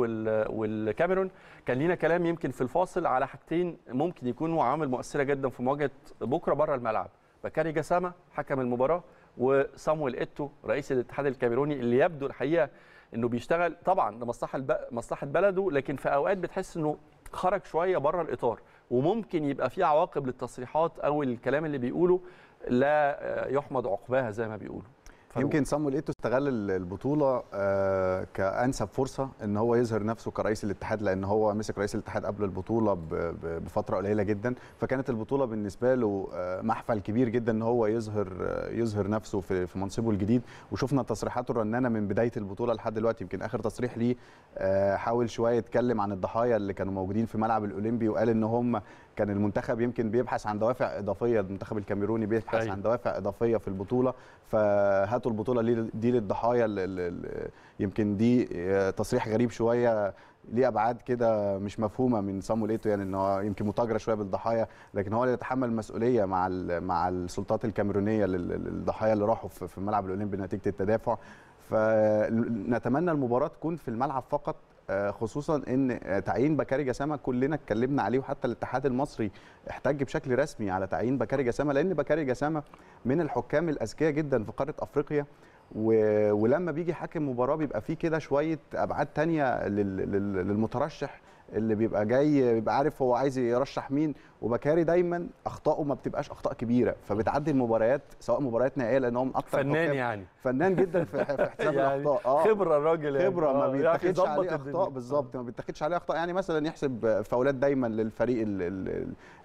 والكاميرون كان لينا كلام يمكن في الفاصل على حاجتين ممكن يكونوا عامل مؤثره جدا في مواجهه بكره بره الملعب بكاري جسامه حكم المباراه وصامويل ايتو رئيس الاتحاد الكاميروني اللي يبدو الحقيقه انه بيشتغل طبعا لمصلحه مصلحه بلده لكن في اوقات بتحس انه خرج شويه بره الاطار وممكن يبقى في عواقب للتصريحات او الكلام اللي بيقوله لا يحمد عقباها زي ما بيقولوا يمكن صامويل ايتو استغل البطوله آه، كانسب فرصه ان هو يظهر نفسه كرئيس الاتحاد لان هو مسك رئيس الاتحاد قبل البطوله بفتره قليله جدا فكانت البطوله بالنسبه له آه، محفل كبير جدا ان هو يظهر آه، يظهر نفسه في منصبه الجديد وشفنا تصريحاته الرنانه من بدايه البطوله لحد دلوقتي يمكن اخر تصريح ليه حاول شويه يتكلم عن الضحايا اللي كانوا موجودين في ملعب الاولمبي وقال ان هم كان المنتخب يمكن بيبحث عن دوافع اضافيه المنتخب الكاميروني بيبحث أيوة. عن دوافع اضافيه في البطوله فهاتوا البطوله دي للضحايا يمكن دي آه، تصريح غريب شويه ليه ابعاد كده مش مفهومه من صامويل ايتو يعني ان هو يمكن متاجره شويه بالضحايا لكن هو اللي يتحمل المسؤوليه مع مع السلطات الكاميرونيه للضحايا اللي راحوا في الملعب الاولمبي نتيجه التدافع فنتمنى المباراه تكون في الملعب فقط آه، خصوصا ان آه، تعيين بكاري جسامه كلنا اتكلمنا عليه وحتى الاتحاد المصري احتج بشكل رسمي على تعيين بكاري جسامه لان بكاري جسامه من الحكام الاذكياء جدا في قاره افريقيا و... ولما بيجي حاكم مباراه بيبقى فيه كده شويه ابعاد تانية لل... للمترشح اللي بيبقى جاي بيبقى عارف هو عايز يرشح مين وبكاري دايما اخطائه ما بتبقاش اخطاء كبيره فبتعدي المباريات سواء مباريات نهائيه لان هو من اكتر فنان يعني فنان جدا في حساب (laughs) يعني الاخطاء اه خبره الراجل يعني. خبره ما آه، يعني بيتاخدش عليه اخطاء بالظبط آه. ما بيتاخدش عليه اخطاء يعني مثلا يحسب فاولات دايما للفريق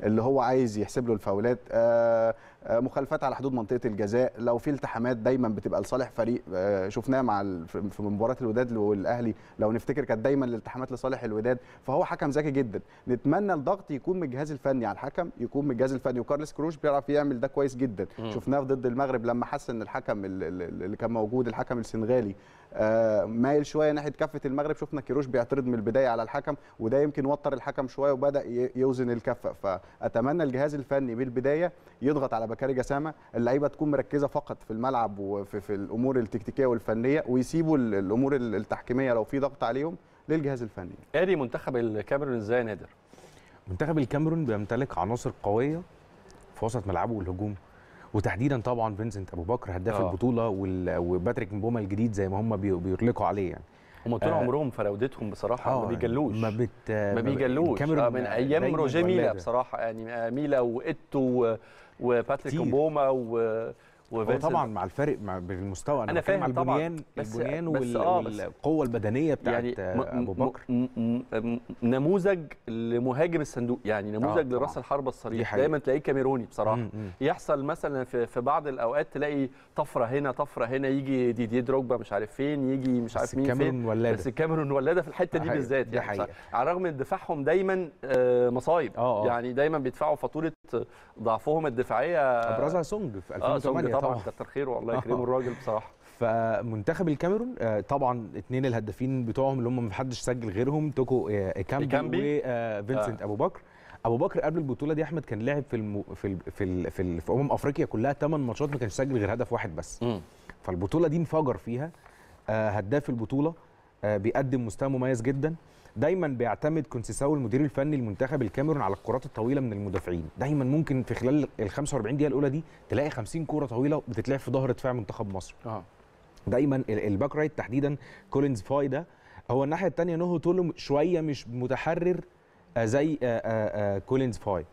اللي هو عايز يحسب له الفاولات آه آه، مخالفات على حدود منطقه الجزاء لو في التحامات دايما بتبقى لصالح فريق آه، شفناه مع في مباراه الوداد والاهلي لو نفتكر كانت دايما الالتحامات لصالح الوداد فهو حكم ذكي جدا نتمنى الضغط يكون من الجهاز الفني على الحكم يكون من الجهاز الفني وكارلس كروش بيعرف يعمل ده كويس جدا شفناه ضد المغرب لما حس ان الحكم اللي كان موجود الحكم السنغالي آه، مايل شويه ناحيه كفه المغرب شفنا كيروش بيعترض من البدايه على الحكم وده يمكن وتر الحكم شويه وبدا يوزن الكفه فاتمنى الجهاز الفني من البدايه يضغط على بكاري جسامه اللعيبه تكون مركزه فقط في الملعب وفي في الامور التكتيكيه والفنيه ويسيبوا الامور التحكيميه لو في ضغط عليهم للجهاز الفني ادي منتخب الكاميرون ازاي نادر منتخب الكاميرون بيمتلك عناصر قويه في وسط ملعبه والهجوم وتحديدا طبعا فينسنت ابو بكر هداف آه. البطوله وباتريك مبوما الجديد زي ما هم بيطلقوا عليه يعني هم طول آه عمرهم فراودتهم بصراحه آه ما بيجلوش ما, بت... ما بيجلوش آه من آه، ايام روجيه ميلا بصراحه يعني آه، ميلا وايتو وباتريك مبوما و... وطبعا طبعا مع الفرق مع بالمستوى انا, أنا فاهم مع البنيان بس البنيان بس آه، وال... آه بس والقوه البدنيه بتاعت يعني ابو بكر نموذج لمهاجم الصندوق يعني آه، نموذج آه لراس الحربه الصريح دايما تلاقيه كاميروني بصراحه مم مم. يحصل مثلا في, في بعض الاوقات تلاقي طفره هنا طفره هنا يجي دي دي دروجبا مش عارف فين يجي مش عارف مين فين ولاده. بس الكاميرون ولاده في الحته دي بالذات يعني على الرغم ان دفاعهم دايما آه، مصايب يعني دايما بيدفعوا فاتوره ضعفهم الدفاعيه ابرزها سونج في 2008 طبعا طبعا كتر خيره والله (laughs) يكرمه الراجل بصراحه فمنتخب الكاميرون آه، طبعا اثنين الهدافين بتوعهم اللي هم ما حدش سجل غيرهم توكو كامبي وفينسنت آه. ابو بكر ابو بكر قبل البطوله دي احمد كان لعب في الم... في ال... في, ال... في, ال... في امم افريقيا كلها 8 ماتشات ما كانش سجل غير هدف واحد بس م. فالبطوله دي انفجر فيها آه هداف البطوله آه بيقدم مستوى مميز جدا دايما بيعتمد كونسيساو المدير الفني المنتخب الكاميرون على الكرات الطويله من المدافعين دايما ممكن في خلال ال 45 دقيقه الاولى دي تلاقي 50 كوره طويله بتتلعب في ظهر دفاع منتخب مصر آه. دايما الباك رايت تحديدا كولينز فايده هو الناحيه الثانيه نهو تولم شويه مش متحرر آه، زي آه، آه، كولينز فاي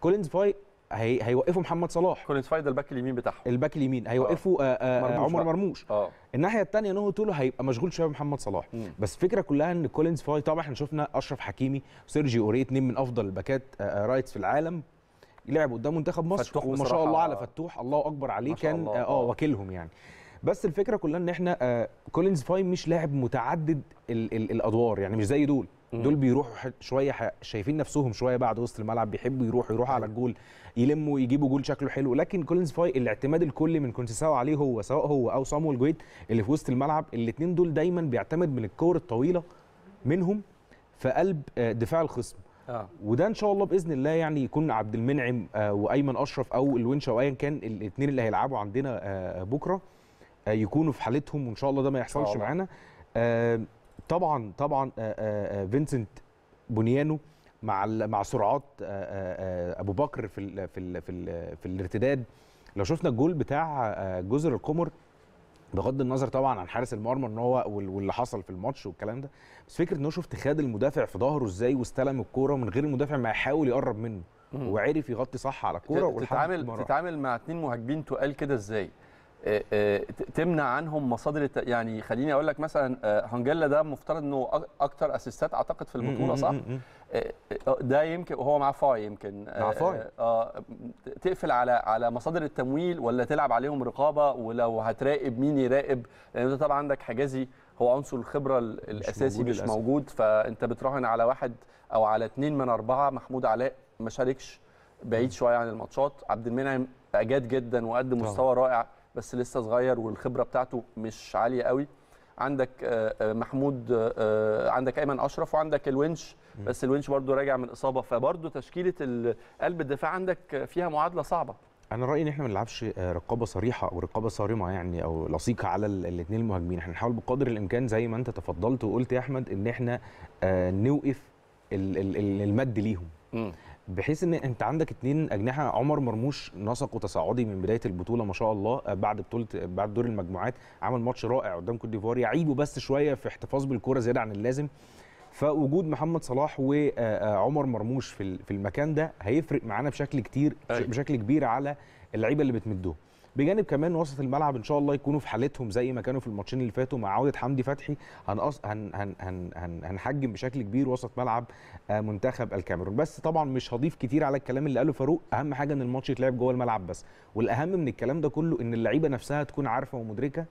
كولينز فاي هي هيوقفوا محمد صلاح كولينز فايدا الباك اليمين بتاعهم الباك اليمين هيوقفوا آه. آه مرموش عمر بقى. مرموش آه. الناحيه الثانيه نهو تولو هيبقى مشغول شويه بمحمد صلاح مم. بس الفكره كلها ان كولينز فاي طبعا احنا شفنا اشرف حكيمي وسيرجي اوري اثنين من افضل الباكات آه،, آه رايتس في العالم لعب قدام منتخب مصر وما شاء الله على فتوح الله اكبر عليه كان اه, آه وكيلهم يعني بس الفكره كلها ان احنا آه كولينز فاي مش لاعب متعدد الـ الـ الادوار يعني مش زي دول دول بيروحوا شويه شايفين نفسهم شويه بعد وسط الملعب بيحبوا يروحوا يروحوا على الجول يلموا يجيبوا جول شكله حلو لكن كولينز فاي الاعتماد الكلي من كونسيساو عليه هو سواء هو او صامويل جويت اللي في وسط الملعب الاثنين دول دايما بيعتمد من الكور الطويله منهم في قلب آه، دفاع الخصم آه. وده ان شاء الله باذن الله يعني يكون عبد المنعم آه، وايمن اشرف او الونش او ايا كان الاثنين اللي هيلعبوا عندنا آه، بكره يكونوا في حالتهم وان شاء الله ده ما يحصلش معانا طبعا طبعا فينسنت بونيانو مع مع سرعات آه، آه، آه، ابو بكر في في في, في الارتداد لو شفنا الجول بتاع جزر القمر بغض النظر طبعا عن حارس المرمى ان هو واللي حصل في الماتش والكلام ده بس فكره ان هو شفت خد المدافع في ظهره ازاي واستلم الكوره من غير المدافع ما يحاول يقرب منه وعرف يغطي صح على الكوره تتعامل تتعامل مع اثنين مهاجمين تقال كده ازاي آه، آه، تمنع عنهم مصادر يعني خليني اقول لك مثلا آه، هانجيلا ده مفترض انه اكتر اسيستات اعتقد في البطوله صح؟ ده يمكن وهو معاه فاي يمكن مع فاي اه تقفل على على مصادر التمويل ولا تلعب عليهم رقابه ولو هتراقب مين يراقب لان انت طبعا عندك حجازي هو عنصر الخبره الاساسي مش موجود, مش موجود فانت بتراهن على واحد او على اثنين من اربعه محمود علاء ما شاركش بعيد شويه عن الماتشات عبد المنعم اجاد جدا وقدم مستوى رائع بس لسه صغير والخبره بتاعته مش عاليه قوي عندك آه، آه، محمود آه، عندك ايمن اشرف وعندك الونش بس الونش برضو راجع من اصابه فبرضو تشكيله قلب الدفاع عندك فيها معادله صعبه انا رايي ان احنا ما نلعبش رقابه صريحه او رقابه صارمه يعني او لصيقه على الاثنين المهاجمين احنا نحاول بقدر الامكان زي ما انت تفضلت وقلت يا احمد ان احنا نوقف المد ليهم بحيث ان انت عندك اثنين اجنحه عمر مرموش نسق وتصاعدي من بدايه البطوله ما شاء الله بعد بطوله بعد دور المجموعات عمل ماتش رائع قدام كوت ديفوار يعيبه بس شويه في احتفاظ بالكره زياده عن اللازم فوجود محمد صلاح وعمر آه، آه، مرموش في المكان ده هيفرق معانا بشكل كتير أيوة. بشكل كبير على اللعيبه اللي بتمدهم بجانب كمان وسط الملعب ان شاء الله يكونوا في حالتهم زي ما كانوا في الماتشين اللي فاتوا مع عوده حمدي فتحي هنقص هن هن هن هن هنحجم بشكل كبير وسط ملعب آه، منتخب الكاميرون بس طبعا مش هضيف كتير على الكلام اللي قاله فاروق اهم حاجه ان الماتش يتلعب جوه الملعب بس والاهم من الكلام ده كله ان اللعيبه نفسها تكون عارفه ومدركه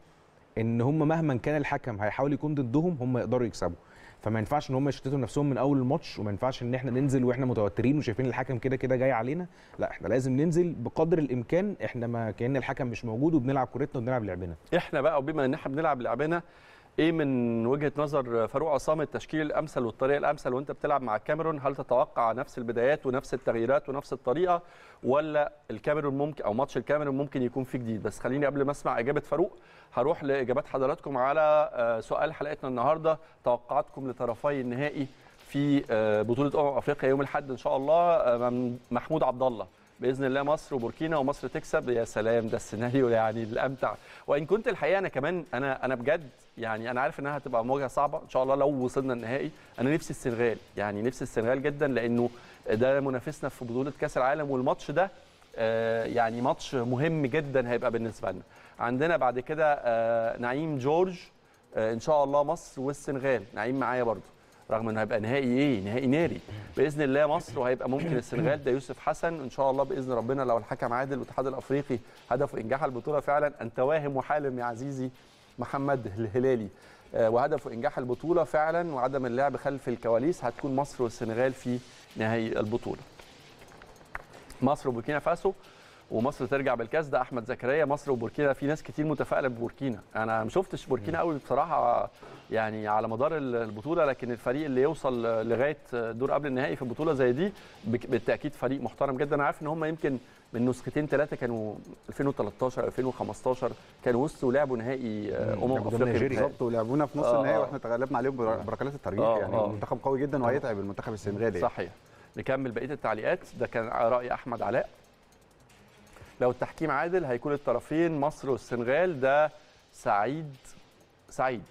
ان هم مهما كان الحكم هيحاول يكون ضدهم هم يقدروا يكسبوا فما ينفعش ان هم يشتتوا نفسهم من اول الماتش وما ينفعش ان احنا ننزل واحنا متوترين وشايفين الحكم كده كده جاي علينا لا احنا لازم ننزل بقدر الامكان احنا ما كان الحكم مش موجود وبنلعب كورتنا وبنلعب لعبنا احنا بقى وبما ان احنا بنلعب لعبنا ايه من وجهه نظر فاروق عصام التشكيل الامثل والطريقه الامثل وانت بتلعب مع الكاميرون هل تتوقع نفس البدايات ونفس التغييرات ونفس الطريقه ولا الكاميرون ممكن او ماتش الكاميرون ممكن يكون فيه جديد بس خليني قبل ما اسمع اجابه فاروق هروح لاجابات حضراتكم على آه، سؤال حلقتنا النهارده توقعاتكم لطرفي النهائي في آه، بطوله امم افريقيا يوم الاحد ان شاء الله آه، محمود عبد الله باذن الله مصر وبوركينا ومصر تكسب يا سلام ده السيناريو يعني الامتع وان كنت الحقيقه انا كمان انا انا بجد يعني انا عارف انها هتبقى مواجهه صعبه ان شاء الله لو وصلنا النهائي انا نفسي السنغال يعني نفسي السنغال جدا لانه ده منافسنا في بطوله كاس العالم والماتش ده آه، يعني ماتش مهم جدا هيبقى بالنسبه لنا عندنا بعد كده آه، نعيم جورج آه، ان شاء الله مصر والسنغال نعيم معايا برضه رغم انه هيبقى نهائي ايه نهائي ناري باذن الله مصر وهيبقى ممكن السنغال ده يوسف حسن ان شاء الله باذن ربنا لو الحكم عادل الاتحاد الافريقي هدفه انجاح البطوله فعلا انت واهم وحالم يا عزيزي محمد الهلالي آه، وهدفه انجاح البطوله فعلا وعدم اللعب خلف الكواليس هتكون مصر والسنغال في نهائي البطوله مصر وبوركينا فاسو ومصر ترجع بالكاس ده احمد زكريا مصر وبوركينا في ناس كتير متفائله ببوركينا انا ما شفتش بوركينا قوي بصراحه يعني على مدار البطوله لكن الفريق اللي يوصل لغايه دور قبل النهائي في بطوله زي دي بالتاكيد فريق محترم جدا انا عارف ان هم يمكن من نسختين ثلاثه كانوا 2013 2015 كانوا وصلوا لعبوا نهائي آه، امم افريقيا بالظبط ولعبونا في نص آه النهائي آه. واحنا تغلبنا عليهم آه. بركلات الترجيح آه يعني آه منتخب قوي جدا وهيتعب المنتخب السنغالي صحيح نكمل بقيه التعليقات ده كان راي احمد علاء لو التحكيم عادل هيكون الطرفين مصر والسنغال ده سعيد سعيد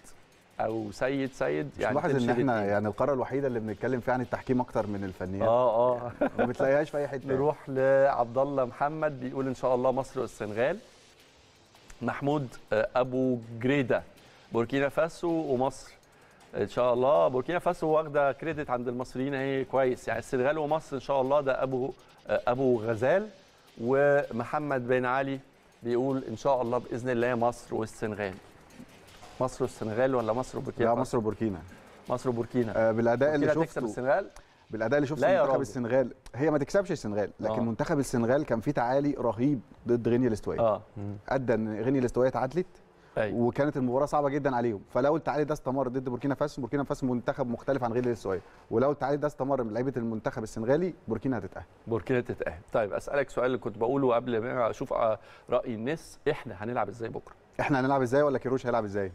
او سيد سيد يعني لاحظ ان احنا دي. يعني القاره الوحيده اللي بنتكلم فيها عن التحكيم اكتر من الفنيات اه اه يعني ما بتلاقيهاش في اي حته نروح لعبد الله محمد بيقول ان شاء الله مصر والسنغال محمود آه، ابو جريده بوركينا فاسو ومصر ان شاء الله بوركينا فاسو واخده كريدت عند المصريين اهي كويس يعني السنغال ومصر ان شاء الله ده ابو آه، ابو غزال ومحمد بن علي بيقول ان شاء الله باذن الله مصر والسنغال مصر والسنغال ولا مصر وبوركينا؟ لا مصر وبوركينا مصر وبوركينا آه بالاداء اللي شفته تكسب السنغال بالاداء اللي شفته منتخب السنغال هي ما تكسبش السنغال آه. لكن آه. منتخب السنغال كان فيه تعالي رهيب ضد غينيا الاستوائيه اه ادى ان غينيا الاستوائيه اتعادلت أيوة. وكانت المباراه صعبه جدا عليهم فلو التعادل ده استمر ضد بوركينا فاسو بوركينا فاسو منتخب مختلف عن غير الاستوائيه ولو التعادل ده استمر من لعيبه المنتخب السنغالي بوركينا هتتاهل بوركينا تتاهل طيب اسالك سؤال اللي كنت بقوله قبل ما اشوف آه، راي الناس احنا هنلعب ازاي بكره احنا هنلعب ازاي ولا كيروش هيلعب ازاي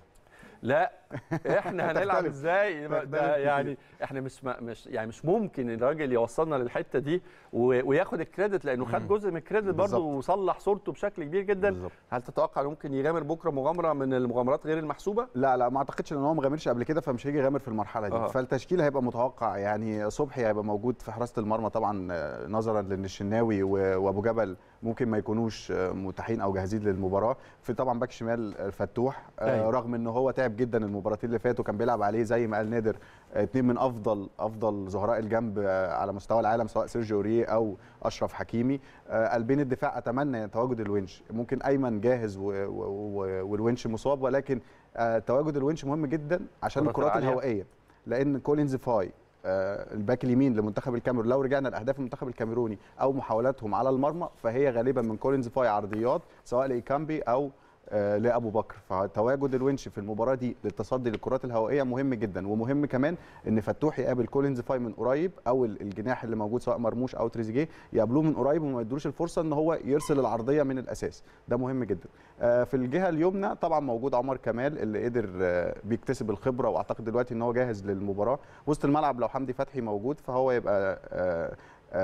لا (laughs) احنا هنلعب ازاي ده يعني احنا مش مش يعني مش ممكن الراجل يوصلنا للحته دي وياخد الكريدت لانه خد جزء من الكريدت برضه وصلح صورته بشكل كبير جدا بالزبط. هل تتوقع ممكن يغامر بكره مغامره من المغامرات غير المحسوبه لا لا ما اعتقدش ان هو ما غامرش قبل كده فمش هيجي يغامر في المرحله دي آه. فالتشكيل هيبقى متوقع يعني صبحي هيبقى موجود في حراسه المرمى طبعا آه، نظرا لان الشناوي وابو جبل ممكن ما يكونوش آه، متاحين او جاهزين للمباراه في طبعا باك شمال فتوح آه أيوه. رغم ان هو تعب جدا المباراتين اللي فاتوا كان بيلعب عليه زي ما قال نادر اثنين من افضل افضل ظهراء الجنب آه، على مستوى العالم سواء سيرجيو ريه او اشرف حكيمي آه، قلبين الدفاع اتمنى تواجد الونش ممكن ايمن جاهز والونش مصاب ولكن آه، تواجد الونش مهم جدا عشان الكرات الهوائيه لان كولينز فاي الباك اليمين لمنتخب الكاميرون لو رجعنا لاهداف المنتخب الكاميروني او محاولاتهم على المرمى فهي غالبا من كولينز فاي عرضيات سواء لايكامبي او آه، لابو بكر فتواجد الونش في المباراه دي للتصدي للكرات الهوائيه مهم جدا ومهم كمان ان فتوح يقابل كولينز فاي من قريب او الجناح اللي موجود سواء مرموش او تريزيجيه يقابلوه من قريب وما يدروش الفرصه ان هو يرسل العرضيه من الاساس ده مهم جدا آه، في الجهه اليمنى طبعا موجود عمر كمال اللي قدر آه، بيكتسب الخبره واعتقد دلوقتي ان هو جاهز للمباراه وسط الملعب لو حمدي فتحي موجود فهو يبقى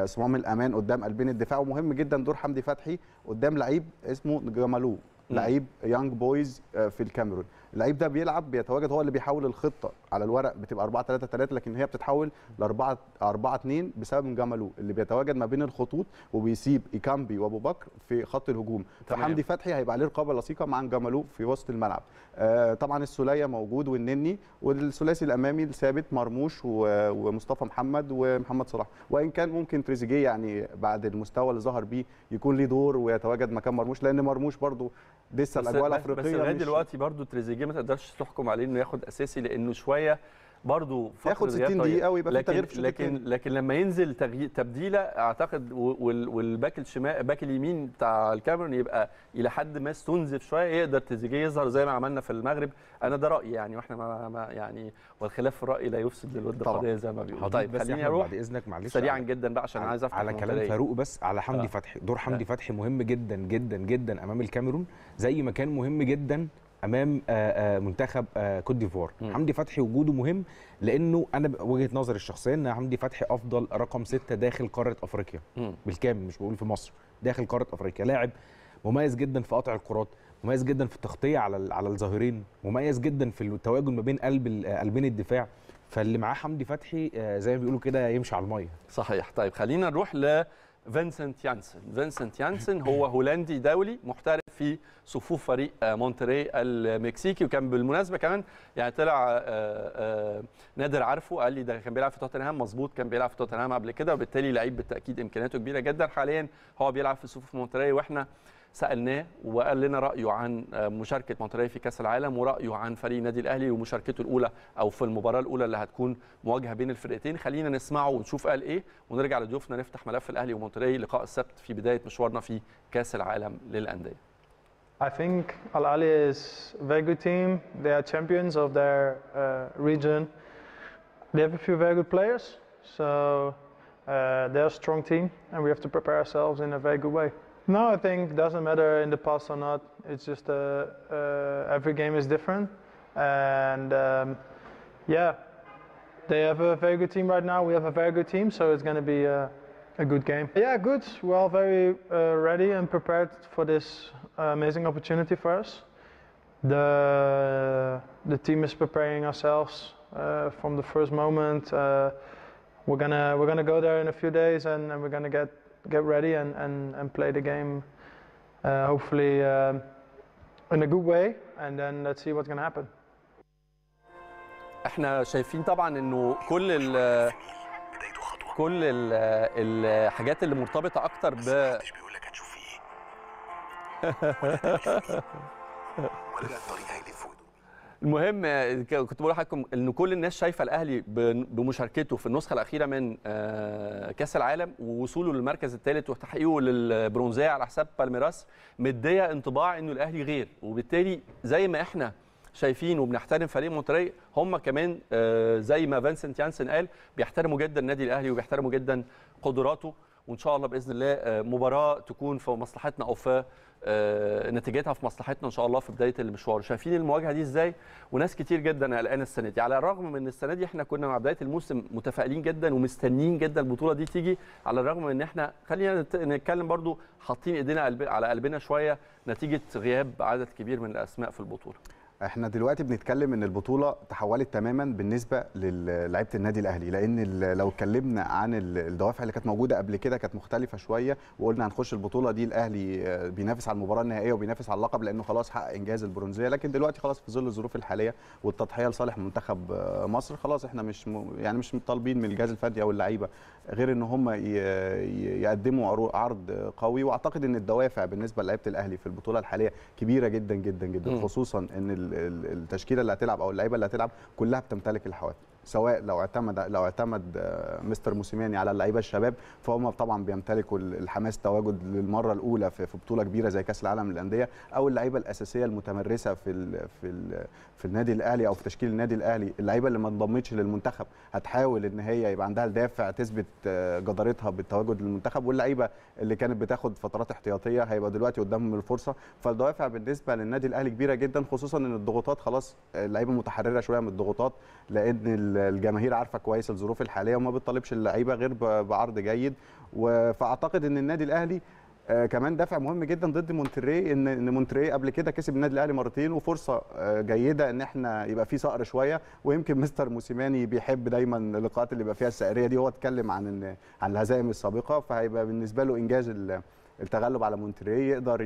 صمام الامان قدام قلبين الدفاع ومهم جدا دور حمدي فتحي قدام لعيب اسمه جمالو لعيب يانج آه، بويز في الكاميرون اللعيب ده بيلعب بيتواجد هو اللي بيحول الخطه على الورق بتبقى 4 3 3 لكن هي بتتحول ل 4 4 2 بسبب جملو اللي بيتواجد ما بين الخطوط وبيسيب ايكامبي وابو بكر في خط الهجوم فحمدي فتحي هيبقى عليه رقابه لصيقه مع جملو في وسط الملعب آه طبعا السوليه موجود والنني والثلاثي الامامي الثابت مرموش ومصطفى محمد ومحمد صلاح وان كان ممكن تريزيجيه يعني بعد المستوى اللي ظهر بيه يكون ليه دور ويتواجد مكان مرموش لان مرموش برده لسه الاجواء الافريقيه بس لغايه دلوقتي برده تريزيجيه ما تقدرش تحكم عليه انه ياخد اساسي لانه شويه شويه برضه ياخد 60 دقيقه ويبقى في تغيير في لكن لكن لما ينزل تبديله اعتقد والباك الشمال باك اليمين بتاع الكاميرون يبقى الى حد ما استنزف شويه يقدر تزيجي يظهر زي ما عملنا في المغرب انا ده رايي يعني واحنا ما ما يعني والخلاف في الراي لا يفسد للود قضيه زي ما بيقولوا طيب بس خليني اروح بعد اذنك معلش سريعا جدا بقى عشان عايز افهم على كلام فاروق بس على حمدي آه. فتحي دور حمدي آه. فتحي مهم جدا جدا جدا امام الكاميرون زي ما كان مهم جدا امام آه، آه، منتخب آه، كوت ديفوار حمدي فتحي وجوده مهم لانه انا وجهه نظري الشخصيه ان حمدي فتحي افضل رقم ستة داخل قاره افريقيا بالكامل مش بقول في مصر داخل قاره افريقيا لاعب مميز جدا في قطع الكرات مميز جدا في التغطيه على على الظاهرين مميز جدا في التواجد ما بين قلب قلبين الدفاع فاللي معاه حمدي فتحي زي ما بيقولوا كده يمشي على الميه صحيح طيب خلينا نروح ل فينسنت يانسن فينسنت يانسن هو هولندي دولي محترف في صفوف فريق آه، مونتري المكسيكي وكان بالمناسبه كمان يعني طلع آه، آه، نادر عارفه قال لي ده كان بيلعب في توتنهام مظبوط كان بيلعب في توتنهام قبل كده وبالتالي لعيب بالتاكيد امكانياته كبيره جدا حاليا هو بيلعب في صفوف مونتري واحنا سالناه وقال لنا رايه عن آه، مشاركه مونتريال في كاس العالم ورايه عن فريق النادي الاهلي ومشاركته الاولى او في المباراه الاولى اللي هتكون مواجهه بين الفرقتين خلينا نسمعه ونشوف قال ايه ونرجع لضيوفنا نفتح ملف الاهلي ومونتريال لقاء السبت في بدايه مشوارنا في كاس العالم للانديه I think Al Ali is a very good team. They are champions of their uh, region. They have a few very good players. So uh, they're a strong team and we have to prepare ourselves in a very good way. No, I think doesn't matter in the past or not. It's just uh, uh, every game is different, and um, yeah, they have a very good team right now. We have a very good team, so it's going to be a, uh, a, good game. Yeah, good. We're all very uh, ready and prepared for this uh, amazing opportunity for us. The the team is preparing ourselves uh, from the first moment. we're gonna we're gonna go there in a few days, and, and we're gonna get get ready and, and, and play the game uh, hopefully uh, in a good way and then let's see what's going to happen. احنا شايفين طبعا انه كل ال كل الـ الحاجات اللي مرتبطه اكتر ب بيقول لك هتشوف ايه؟ ولا الطريق المهم كنت بقول لحضراتكم ان كل الناس شايفه الاهلي بمشاركته في النسخه الاخيره من آه، كاس العالم ووصوله للمركز الثالث وتحقيقه للبرونزيه على حساب بالميراس مديه انطباع انه الاهلي غير وبالتالي زي ما احنا شايفين وبنحترم فريق مونتري هم كمان آه، زي ما فانسنت يانسن قال بيحترموا جدا النادي الاهلي وبيحترموا جدا قدراته وان شاء الله باذن الله آه، مباراه تكون في مصلحتنا او في آه، نتيجتها في مصلحتنا ان شاء الله في بدايه المشوار شايفين المواجهه دي ازاي وناس كتير جدا قلقانه السنه دي على الرغم من ان السنه دي احنا كنا مع بدايه الموسم متفائلين جدا ومستنيين جدا البطوله دي تيجي على الرغم من ان احنا خلينا نتكلم برضو حاطين ايدينا على قلبنا شويه نتيجه غياب عدد كبير من الاسماء في البطوله احنا دلوقتي بنتكلم ان البطوله تحولت تماما بالنسبه للعيبه النادي الاهلي لان لو اتكلمنا عن الدوافع اللي كانت موجوده قبل كده كانت مختلفه شويه وقلنا هنخش البطوله دي الاهلي آه، بينافس على المباراه النهائيه وبينافس على اللقب لانه خلاص حقق انجاز البرونزيه لكن دلوقتي خلاص في ظل الظروف الحاليه والتضحيه لصالح منتخب آه، مصر خلاص احنا مش يعني مش طالبين من الجهاز الفني او اللعيبه غير ان هم يقدموا عرض قوي واعتقد ان الدوافع بالنسبه للعيبه الاهلي في البطوله الحاليه كبيره جدا جدا جدا خصوصا ان التشكيله اللي هتلعب او اللعيبه اللي هتلعب كلها بتمتلك الحواس سواء لو اعتمد لو اعتمد آه، مستر موسيماني على اللعيبه الشباب فهم طبعا بيمتلكوا الحماس تواجد للمره الاولى في بطوله كبيره زي كاس العالم للانديه او اللعيبه الاساسيه المتمرسه في الـ في الـ في النادي الاهلي او في تشكيل النادي الاهلي اللعيبه اللي ما انضمتش للمنتخب هتحاول ان هي يبقى عندها الدافع تثبت آه، جدارتها بالتواجد للمنتخب واللعيبه اللي كانت بتاخد فترات احتياطيه هيبقى دلوقتي قدامهم الفرصه فالدوافع بالنسبه للنادي الاهلي كبيره جدا خصوصا ان الضغوطات خلاص آه، اللعيبه متحرره شويه من الضغوطات لان الجماهير عارفه كويس الظروف الحاليه وما بتطالبش اللعيبه غير بعرض جيد فاعتقد ان النادي الاهلي آه كمان دافع مهم جدا ضد مونتري ان ان مونتري قبل كده كسب النادي الاهلي مرتين وفرصه آه جيده ان احنا يبقى في صقر شويه ويمكن (laughs) مستر موسيماني بيحب دايما اللقاءات اللي يبقى فيها السعريه دي هو اتكلم عن عن الهزائم السابقه فهيبقى بالنسبه له انجاز التغلب على مونتري يقدر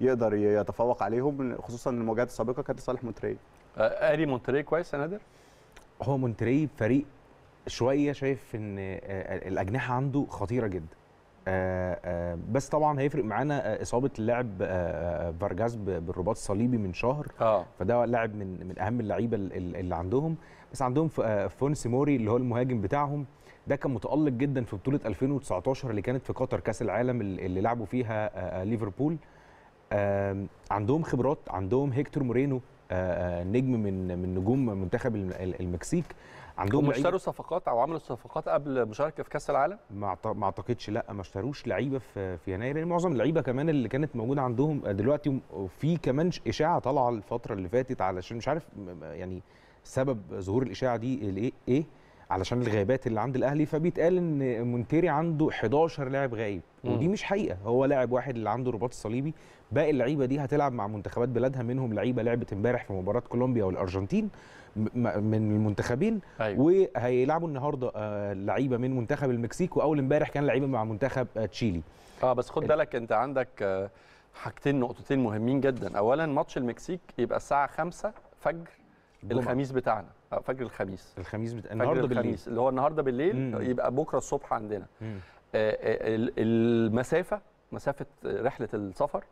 يقدر يتفوق عليهم خصوصا المواجهات السابقه كانت لصالح مونتري آه اهلي مونتري كويس يا نادر هو مونتري فريق شويه شايف ان آه، آه، الاجنحه عنده خطيره جدا آه، بس طبعا هيفرق معانا اصابه اللاعب فارجاز بالرباط الصليبي من شهر آه. فده لاعب من من اهم اللعيبه اللي عندهم بس عندهم فون موري اللي هو المهاجم بتاعهم ده كان متالق جدا في بطوله 2019 اللي كانت في قطر كاس العالم اللي لعبوا فيها ليفربول عندهم خبرات عندهم هيكتور مورينو آه، آه، نجم من من نجوم منتخب المكسيك عندهم هم اشتروا صفقات او عملوا صفقات قبل مشاركه في كاس العالم ما اعتقدش لا ما اشتروش لعيبه في يناير لان يعني معظم اللعيبه كمان اللي كانت موجوده عندهم دلوقتي في كمان اشاعه طالعه الفتره اللي فاتت علشان مش عارف يعني سبب ظهور الاشاعه دي إيه،, ايه علشان الغيابات اللي عند الاهلي فبيتقال ان مونتيري عنده 11 لاعب غايب ودي مش حقيقه هو لاعب واحد اللي عنده رباط الصليبي باقي اللعيبه دي هتلعب مع منتخبات بلادها منهم لعيبه لعبت امبارح في مباراه كولومبيا والارجنتين من المنتخبين أيوة. وهيلعبوا النهارده آه، لعيبه من منتخب المكسيك واول امبارح كان لعيبه مع منتخب آه، تشيلي اه بس خد بالك انت عندك آه، حاجتين نقطتين مهمين جدا اولا ماتش المكسيك يبقى الساعه 5 فجر جمع. الخميس بتاعنا فجر الخميس الخميس بتاع النهارده بالليل اللي هو النهارده بالليل مم. يبقى بكره الصبح عندنا آه المسافه مسافه رحله السفر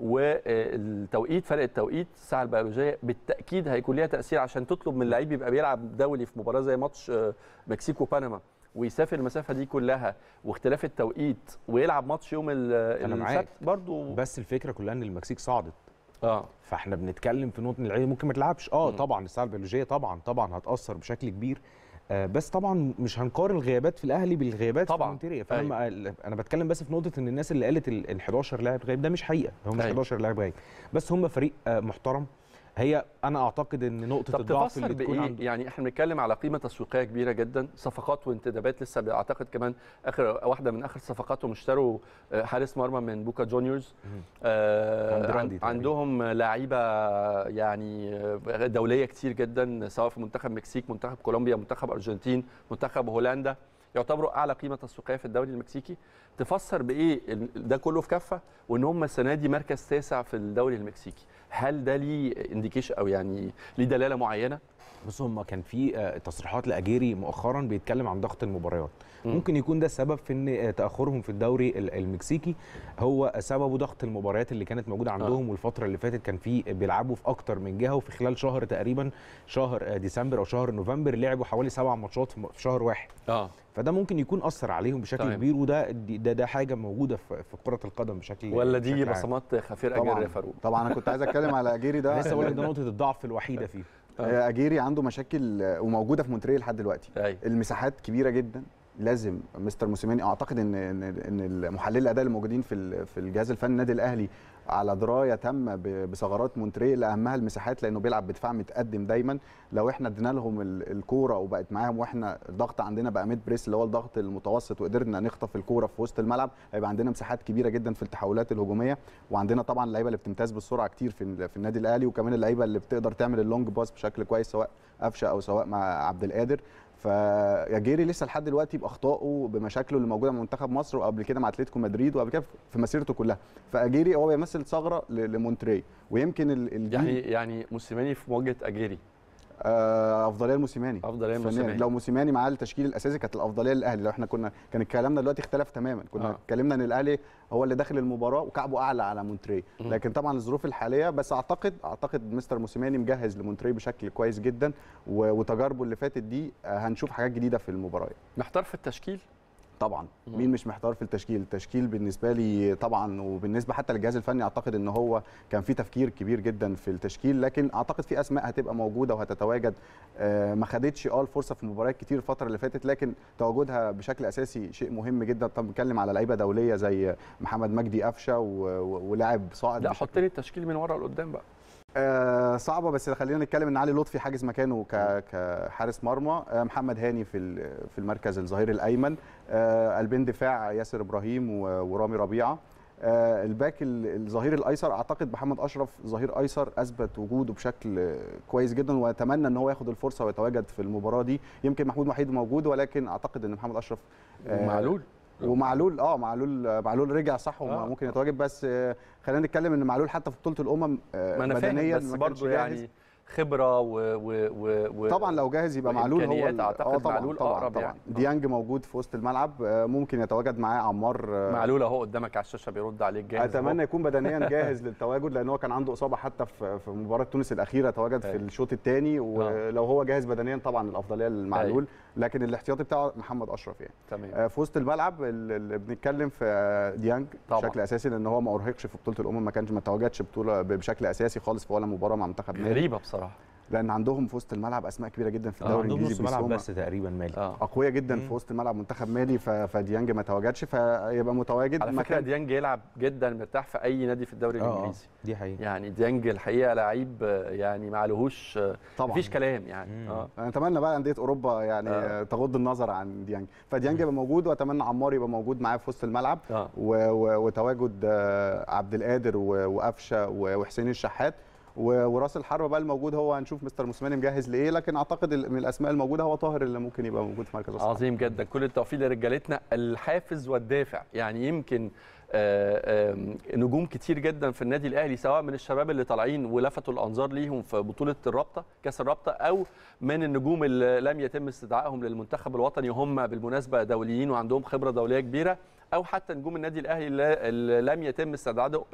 والتوقيت فرق التوقيت الساعه البيولوجيه بالتاكيد هيكون ليها تاثير عشان تطلب من اللعيب يبقى بيلعب دولي في مباراه زي ماتش آه، مكسيكو بنما ويسافر المسافه دي كلها واختلاف التوقيت ويلعب ماتش يوم السبت برضو بس الفكره كلها ان المكسيك صعدت اه فاحنا بنتكلم في نقطه اللعيبه ممكن ما تلعبش اه طبعا الساعه البيولوجيه طبعا طبعا هتاثر بشكل كبير آه، بس طبعا مش هنقارن الغيابات في الاهلي بالغيابات طبعا في المنتريه فانا أيوة. انا بتكلم بس في نقطه ان الناس اللي قالت ال 11 لاعب غايب ده مش حقيقه هم مش أيوة. 11 لاعب غايب بس هم فريق آه، محترم هي انا اعتقد ان نقطه الضعف اللي بتكون عنده يعني احنا بنتكلم على قيمه تسويقيه كبيره جدا صفقات وانتدابات لسه اعتقد كمان اخر واحده من اخر صفقاتهم اشتروا آه، حارس مرمى من بوكا جونيورز آه عندهم لعيبه يعني آه، دوليه كتير جدا سواء في منتخب مكسيك منتخب كولومبيا منتخب ارجنتين منتخب هولندا يعتبروا اعلى قيمه تسويقيه في الدوري المكسيكي تفسر بايه ده كله في كفه وان هم السنه دي مركز تاسع في الدوري المكسيكي هل ده ليه انديكيشن او يعني ليه دلاله معينه بص هم كان في آه، تصريحات لاجيري مؤخرا بيتكلم عن ضغط المباريات ممكن يكون ده سبب في ان آه، تاخرهم في الدوري المكسيكي هو سببه ضغط المباريات اللي كانت موجوده آه. عندهم آه. والفتره اللي فاتت كان في بيلعبوا في اكتر من جهه وفي خلال شهر تقريبا شهر ديسمبر او شهر نوفمبر لعبوا حوالي سبع ماتشات في شهر واحد اه فده ممكن يكون اثر عليهم بشكل طيب. كبير وده ده ده حاجه موجوده في كره القدم بشكل ولا دي بصمات خفير يا فاروق طبعا انا كنت عايز اتكلم على اجيري ده لسه بقول لك ده نقطه الضعف الوحيده فيه (laughs) آه، اجيري عنده مشاكل آه، وموجوده في مونتريال لحد دلوقتي المساحات كبيره جدا لازم مستر موسيماني اعتقد ان ان ان المحلل الاداء الموجودين في في الجهاز الفني النادي الاهلي على درايه تامه بثغرات مونتري اهمها المساحات لانه بيلعب بدفاع متقدم دايما لو احنا ادينا لهم الكوره وبقت معاهم واحنا الضغط عندنا بقى ميد بريس اللي هو الضغط المتوسط وقدرنا نخطف الكوره في وسط الملعب هيبقى عندنا مساحات كبيره جدا في التحولات الهجوميه وعندنا طبعا اللعيبه اللي بتمتاز بالسرعه كتير في, في النادي الاهلي وكمان اللعيبه اللي بتقدر تعمل اللونج باس بشكل كويس سواء قفشه او سواء مع عبد القادر جيري لسه لحد دلوقتي باخطائه بمشاكله اللي موجوده مع منتخب مصر وقبل كده مع اتلتيكو مدريد وقبل كده في مسيرته كلها فاجيري هو بيمثل ثغره لمونتري ويمكن الجيل يعني يعني موسيماني في مواجهه اجيري آه، افضليه لموسيماني افضليه لموسيماني لو موسيماني معاه التشكيل الاساسي كانت الافضليه للاهلي لو احنا كنا كان كلامنا دلوقتي اختلف تماما كنا آه. اتكلمنا ان الاهلي هو اللي داخل المباراه وكعبه اعلى على مونتري لكن طبعا الظروف الحاليه بس اعتقد اعتقد مستر موسيماني مجهز لمونتري بشكل كويس جدا وتجاربه اللي فاتت دي آه، هنشوف حاجات جديده في المباراه محتار يعني. في التشكيل طبعا مين مش محتار في التشكيل التشكيل بالنسبه لي طبعا وبالنسبه حتى للجهاز الفني اعتقد ان هو كان في تفكير كبير جدا في التشكيل لكن اعتقد في اسماء هتبقى موجوده وهتتواجد آه، ما خدتش اه الفرصه في مباريات كتير الفتره اللي فاتت لكن تواجدها بشكل اساسي شيء مهم جدا طب بنتكلم على لعيبه دوليه زي محمد مجدي قفشه ولاعب صاعد لا حط لي التشكيل من ورا لقدام بقى آه، صعبه بس خلينا نتكلم ان علي لطفي حاجز مكانه كحارس مرمى آه، محمد هاني في في المركز الظهير الايمن آه، قلبين دفاع ياسر ابراهيم ورامي ربيعه الباك الظهير الايسر اعتقد محمد اشرف ظهير ايسر اثبت وجوده بشكل كويس جدا واتمنى ان هو ياخد الفرصه ويتواجد في المباراه دي يمكن محمود وحيد موجود ولكن اعتقد ان محمد اشرف معلول آه. ومعلول اه معلول معلول رجع صح وممكن آه. يتواجد بس خلينا نتكلم ان معلول حتى في بطوله الامم آه، ما أنا بدنيا بس ما برضه يعني خبره و, و, و, و طبعا لو جاهز يبقى معلول هو اعتقد طبعا معلول طبعا, أقرب طبعا يعني. ديانج موجود في وسط الملعب ممكن يتواجد معاه عمار معلول اهو قدامك على الشاشه بيرد عليك جاهز اتمنى هو. يكون بدنيا جاهز للتواجد لان هو كان عنده اصابه حتى في مباراه تونس الاخيره تواجد في الشوط الثاني ولو هو جاهز بدنيا طبعا الافضليه لمعلول أيوه. لكن الاحتياطي بتاعه محمد اشرف يعني تمام آه، في وسط الملعب اللي بنتكلم في آه، ديانج طبعا. بشكل اساسي لان هو ما ارهقش في بطوله الامم ما كانش ما تواجدش بطوله بشكل اساسي خالص في ولا مباراه مع منتخب غريبه بصراحه لان عندهم في وسط الملعب اسماء كبيره جدا في آه، الدوري الانجليزي عندهم نص ملعب بس تقريبا مالي آه. اقويه جدا مم. في وسط الملعب منتخب مالي فديانج ما تواجدش فيبقى متواجد على فكره ديانج يلعب جدا مرتاح في اي نادي في الدوري آه،, آه. الانجليزي دي حقيقه يعني ديانج الحقيقه لعيب يعني ما عليهوش طبعا مفيش كلام يعني آه. انا اتمنى بقى انديه اوروبا يعني آه. تغض النظر عن ديانج فديانج يبقى موجود واتمنى عمار يبقى موجود معاه في وسط الملعب آه. وتواجد آه، عبد القادر وقفشه وحسين الشحات وراس الحربه بقى الموجود هو هنشوف مستر موسيماني مجهز لايه لكن اعتقد من الاسماء الموجوده هو طاهر اللي ممكن يبقى موجود في مركز عظيم جدا كل التوفيق لرجالتنا الحافز والدافع يعني يمكن آه، نجوم كتير جدا في النادي الاهلي سواء من الشباب اللي طالعين ولفتوا الانظار ليهم في بطوله الرابطه كاس الرابطه او من النجوم اللي لم يتم استدعائهم للمنتخب الوطني هم بالمناسبه دوليين وعندهم خبره دوليه كبيره او حتى نجوم النادي الاهلي اللي لم يتم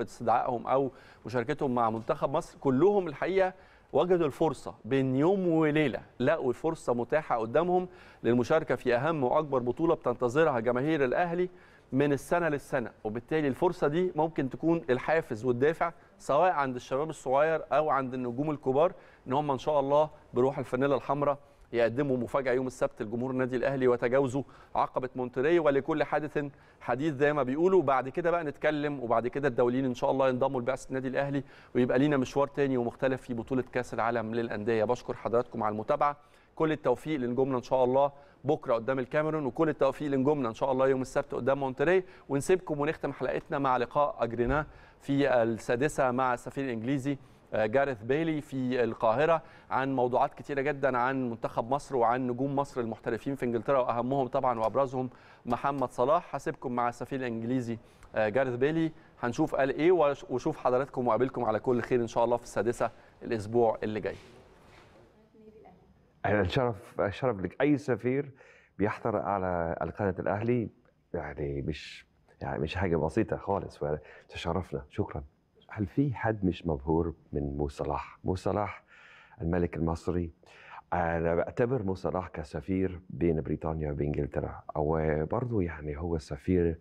استدعائهم او مشاركتهم مع منتخب مصر كلهم الحقيقه وجدوا الفرصه بين يوم وليله لقوا فرصه متاحه قدامهم للمشاركه في اهم واكبر بطوله بتنتظرها جماهير الاهلي من السنه للسنه وبالتالي الفرصه دي ممكن تكون الحافز والدافع سواء عند الشباب الصغير او عند النجوم الكبار ان هم ان شاء الله بروح الفانيلا الحمراء يقدموا مفاجاه يوم السبت لجمهور النادي الاهلي وتجاوزوا عقبه مونتري ولكل حادث حديث زي ما بيقولوا بعد كده بقى نتكلم وبعد كده الدوليين ان شاء الله ينضموا لبعثه النادي الاهلي ويبقى لينا مشوار تاني ومختلف في بطوله كاس العالم للانديه بشكر حضراتكم على المتابعه كل التوفيق لنجومنا ان شاء الله بكره قدام الكاميرون وكل التوفيق لنجومنا ان شاء الله يوم السبت قدام مونتري ونسيبكم ونختم حلقتنا مع لقاء اجريناه في السادسه مع السفير الانجليزي آه، جارث بيلي في القاهره عن موضوعات كتيره جدا عن منتخب مصر وعن نجوم مصر المحترفين في انجلترا واهمهم طبعا وابرزهم محمد صلاح هسيبكم مع السفير الانجليزي آه، جارث بيلي هنشوف قال ايه وشوف حضراتكم وقابلكم على كل خير ان شاء الله في السادسه الاسبوع اللي جاي الشرف الشرف لك اي سفير بيحضر على القناه الاهلي يعني مش يعني مش حاجه بسيطه خالص تشرفنا شكرا هل في حد مش مبهور من مو صلاح؟ مو صلاح الملك المصري انا بعتبر مو صلاح كسفير بين بريطانيا وبانجلترا وبرضه يعني هو سفير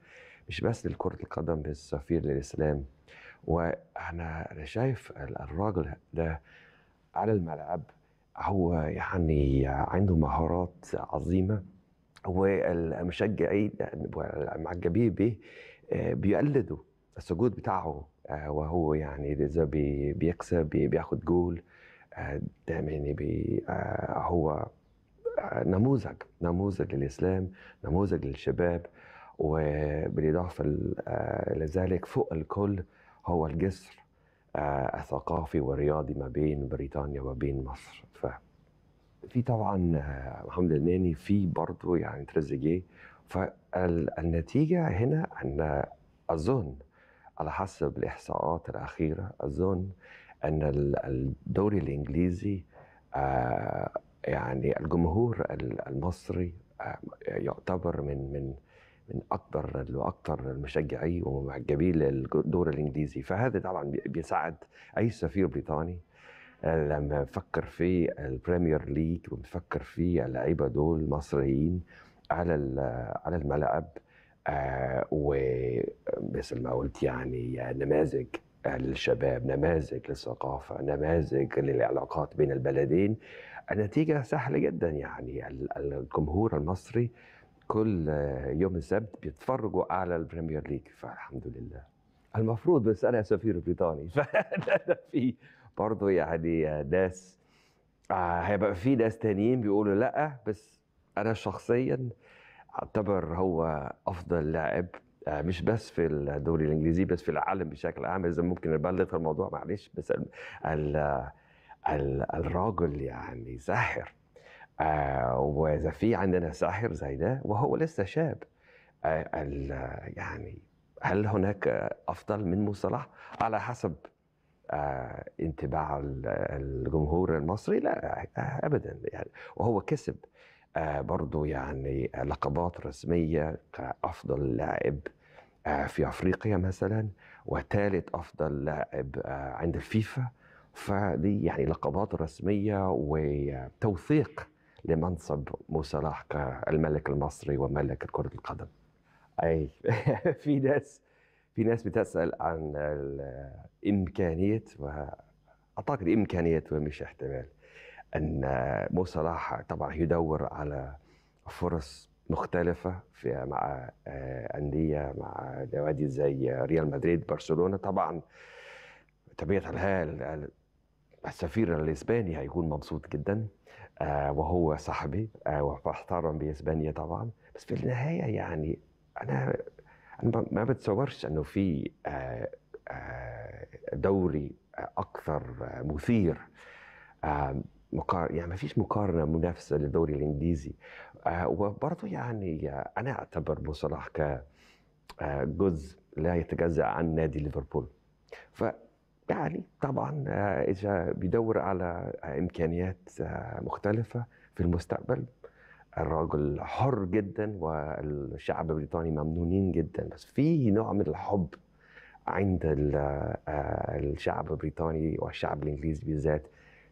مش بس لكرة القدم بس سفير للاسلام وانا شايف الراجل ده على الملعب هو يعني عنده مهارات عظيمه والمشجعين المعجبين به آه، بيقلدوا السجود بتاعه آه، وهو يعني اذا بي بيكسب بياخد جول آه، دائما يعني بي آه، هو نموذج نموذج للاسلام نموذج للشباب وبالاضافه لذلك فوق الكل هو الجسر الثقافي والرياضي ما بين بريطانيا وبين مصر ف في طبعا محمد الناني في برضه يعني تريزيجيه فالنتيجه هنا ان اظن على حسب الإحصاءات الأخيرة أظن أن الدوري الإنجليزي آه، يعني الجمهور المصري آه، يعتبر من من من اكبر واكثر المشجعين ومعجبين للدور الانجليزي فهذا طبعا بيساعد اي سفير بريطاني آه، لما نفكر في البريمير ليج ونفكر في اللعيبه دول مصريين على على الملعب آه، ومثل ما قلت يعني آه، نماذج آه، للشباب نماذج للثقافة نماذج للعلاقات بين البلدين النتيجة سهلة جدا يعني الجمهور المصري كل يوم السبت بيتفرجوا على البريمير ليج فالحمد لله المفروض بس أنا سفير بريطاني (laughs) في برضه يعني ناس هيبقى في ناس تانيين بيقولوا لا بس أنا شخصيا اعتبر هو افضل لاعب آه، مش بس في الدوري الانجليزي بس في العالم بشكل عام اذا ممكن نبلغ في الموضوع معلش بس الـ الـ الـ الراجل يعني ساحر آه واذا في عندنا ساحر زي ده وهو لسه شاب آه يعني هل هناك افضل من مصطلح صلاح على حسب آه انطباع الجمهور المصري لا آه ابدا يعني وهو كسب آه، برضو يعني لقبات رسمية كأفضل لاعب آه، في أفريقيا مثلا وثالث أفضل لاعب آه، عند الفيفا فدي يعني لقبات رسمية وتوثيق لمنصب مو صلاح كالملك المصري وملك كرة القدم أي (laughs) في ناس في ناس بتسأل عن الإمكانيات وأعتقد إمكانيات ومش احتمال ان مو صلاح طبعا يدور على فرص مختلفة في مع آه، أندية مع نوادي زي ريال مدريد برشلونة طبعا طبيعة الحال السفير الإسباني هيكون مبسوط جدا آه، وهو صاحبي آه، ومحترم بإسبانيا طبعا بس في النهاية يعني أنا أنا ما بتصورش إنه في دوري أكثر مثير مقارنة يعني ما فيش مقارنه منافسه للدوري الانجليزي آه وبرضه يعني انا اعتبر صلاح ك آه، جزء لا يتجزا عن نادي ليفربول ف يعني طبعا آه، اذا بيدور على امكانيات آه، مختلفه في المستقبل الراجل حر جدا والشعب البريطاني ممنونين جدا بس في نوع من الحب عند الشعب البريطاني والشعب الانجليزي بالذات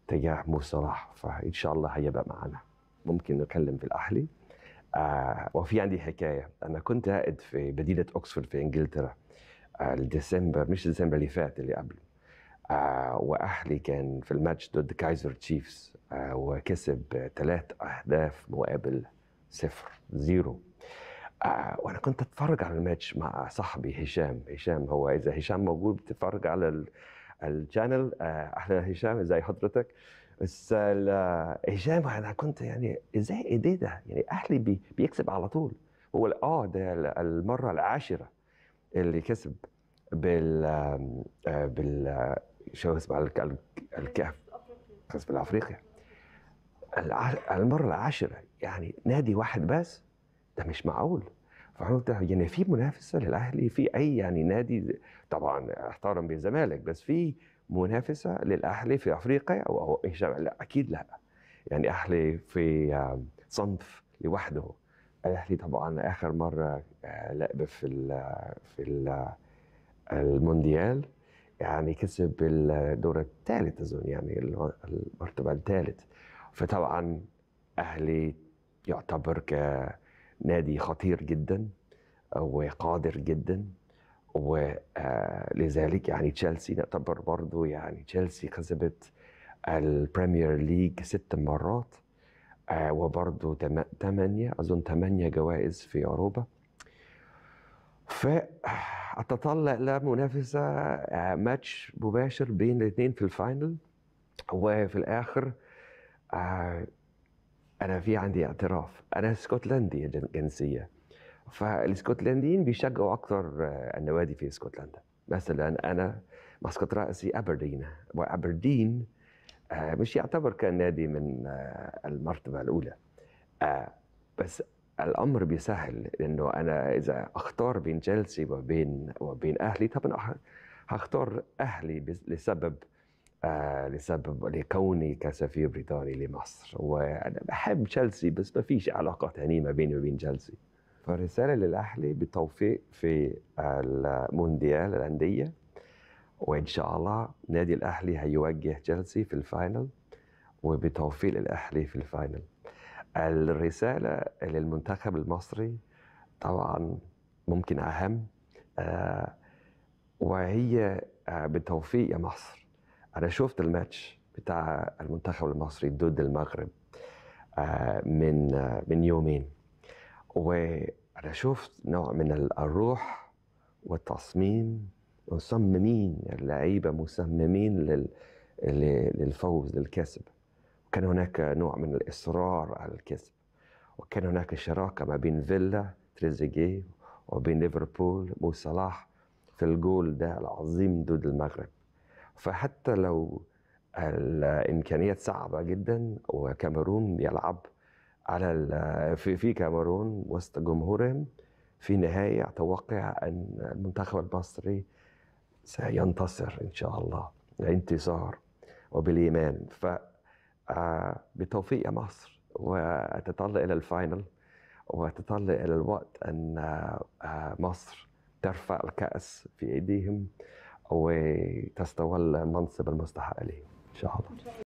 تجاه مو صلاح فان شاء الله هيبقى معانا ممكن نتكلم في الاحلي آه وفي عندي حكايه انا كنت قاعد في مدينه اوكسفورد في انجلترا آه ديسمبر مش ديسمبر اللي فات اللي قبله آه واهلي كان في الماتش ضد كايزر تشيفز آه وكسب ثلاث اهداف مقابل صفر زيرو آه وانا كنت اتفرج على الماتش مع صاحبي هشام هشام هو اذا هشام موجود بتتفرج على الشانل اهلا هشام ازي حضرتك بس آه، هشام انا كنت يعني ازاي ايدي ده يعني اهلي بي بيكسب على طول هو اه ده المره العاشره اللي كسب بال آه، بال آه، شو اسمه الكاف كسب الافريقيا المره العاشره يعني نادي واحد بس ده مش معقول فقلت يعني في منافسه للاهلي في اي يعني نادي طبعا احترم بالزمالك بس في منافسه للاهلي في افريقيا او لا اكيد لا يعني اهلي في صنف لوحده الاهلي طبعا اخر مره آه، لعب في الـ في الـ المونديال يعني كسب الدور الثالث اظن يعني المرتبه الثالث فطبعا اهلي يعتبر ك نادي خطير جدا وقادر جدا ولذلك آه، يعني تشيلسي نعتبر برضو يعني تشيلسي كسبت البريمير ليج ست مرات آه، وبرضو ثمانية أظن ثمانية جوائز في أوروبا فأتطلع لمنافسة ماتش آه، مباشر بين الاثنين في الفاينل وفي الآخر انا في عندي اعتراف انا اسكتلندي جنسيه فالاسكتلنديين بيشجعوا اكثر آه، النوادي في اسكتلندا مثلا انا مسقط راسي ابردين وابردين آه، مش يعتبر كان نادي من آه، المرتبه الاولى بس الامر بيسهل لانه انا اذا اختار بين تشيلسي وبين وبين اهلي طبعا هختار اهلي لسبب آه، لسبب لكوني كسفير بريطاني لمصر وانا بحب تشيلسي بس ما فيش علاقه ثانيه ما بيني وبين تشيلسي فرساله للاهلي بالتوفيق في المونديال الانديه وان شاء الله نادي الاهلي هيوجه تشيلسي في الفاينل وبتوفيق الاهلي في الفاينل الرساله للمنتخب المصري طبعا ممكن اهم آه، وهي آه، بالتوفيق يا مصر انا شفت الماتش بتاع المنتخب المصري ضد المغرب آه، من آه، من يومين وانا شفت نوع من الروح والتصميم مصممين اللعيبه مصممين للفوز للكسب وكان هناك نوع من الاصرار على الكسب وكان هناك شراكه ما بين فيلا تريزيجيه وبين ليفربول مو صلاح في الجول ده العظيم ضد المغرب فحتى لو الامكانيات صعبه جدا وكاميرون يلعب على في في كاميرون وسط جمهورهم في نهايه اتوقع ان المنتخب المصري سينتصر ان شاء الله انتصار وبالايمان ف آه، بتوفيق يا مصر واتطلع الى الفاينل واتطلع الى الوقت ان آه، مصر ترفع الكاس في ايديهم وتستولى المنصب المستحق له ان شاء الله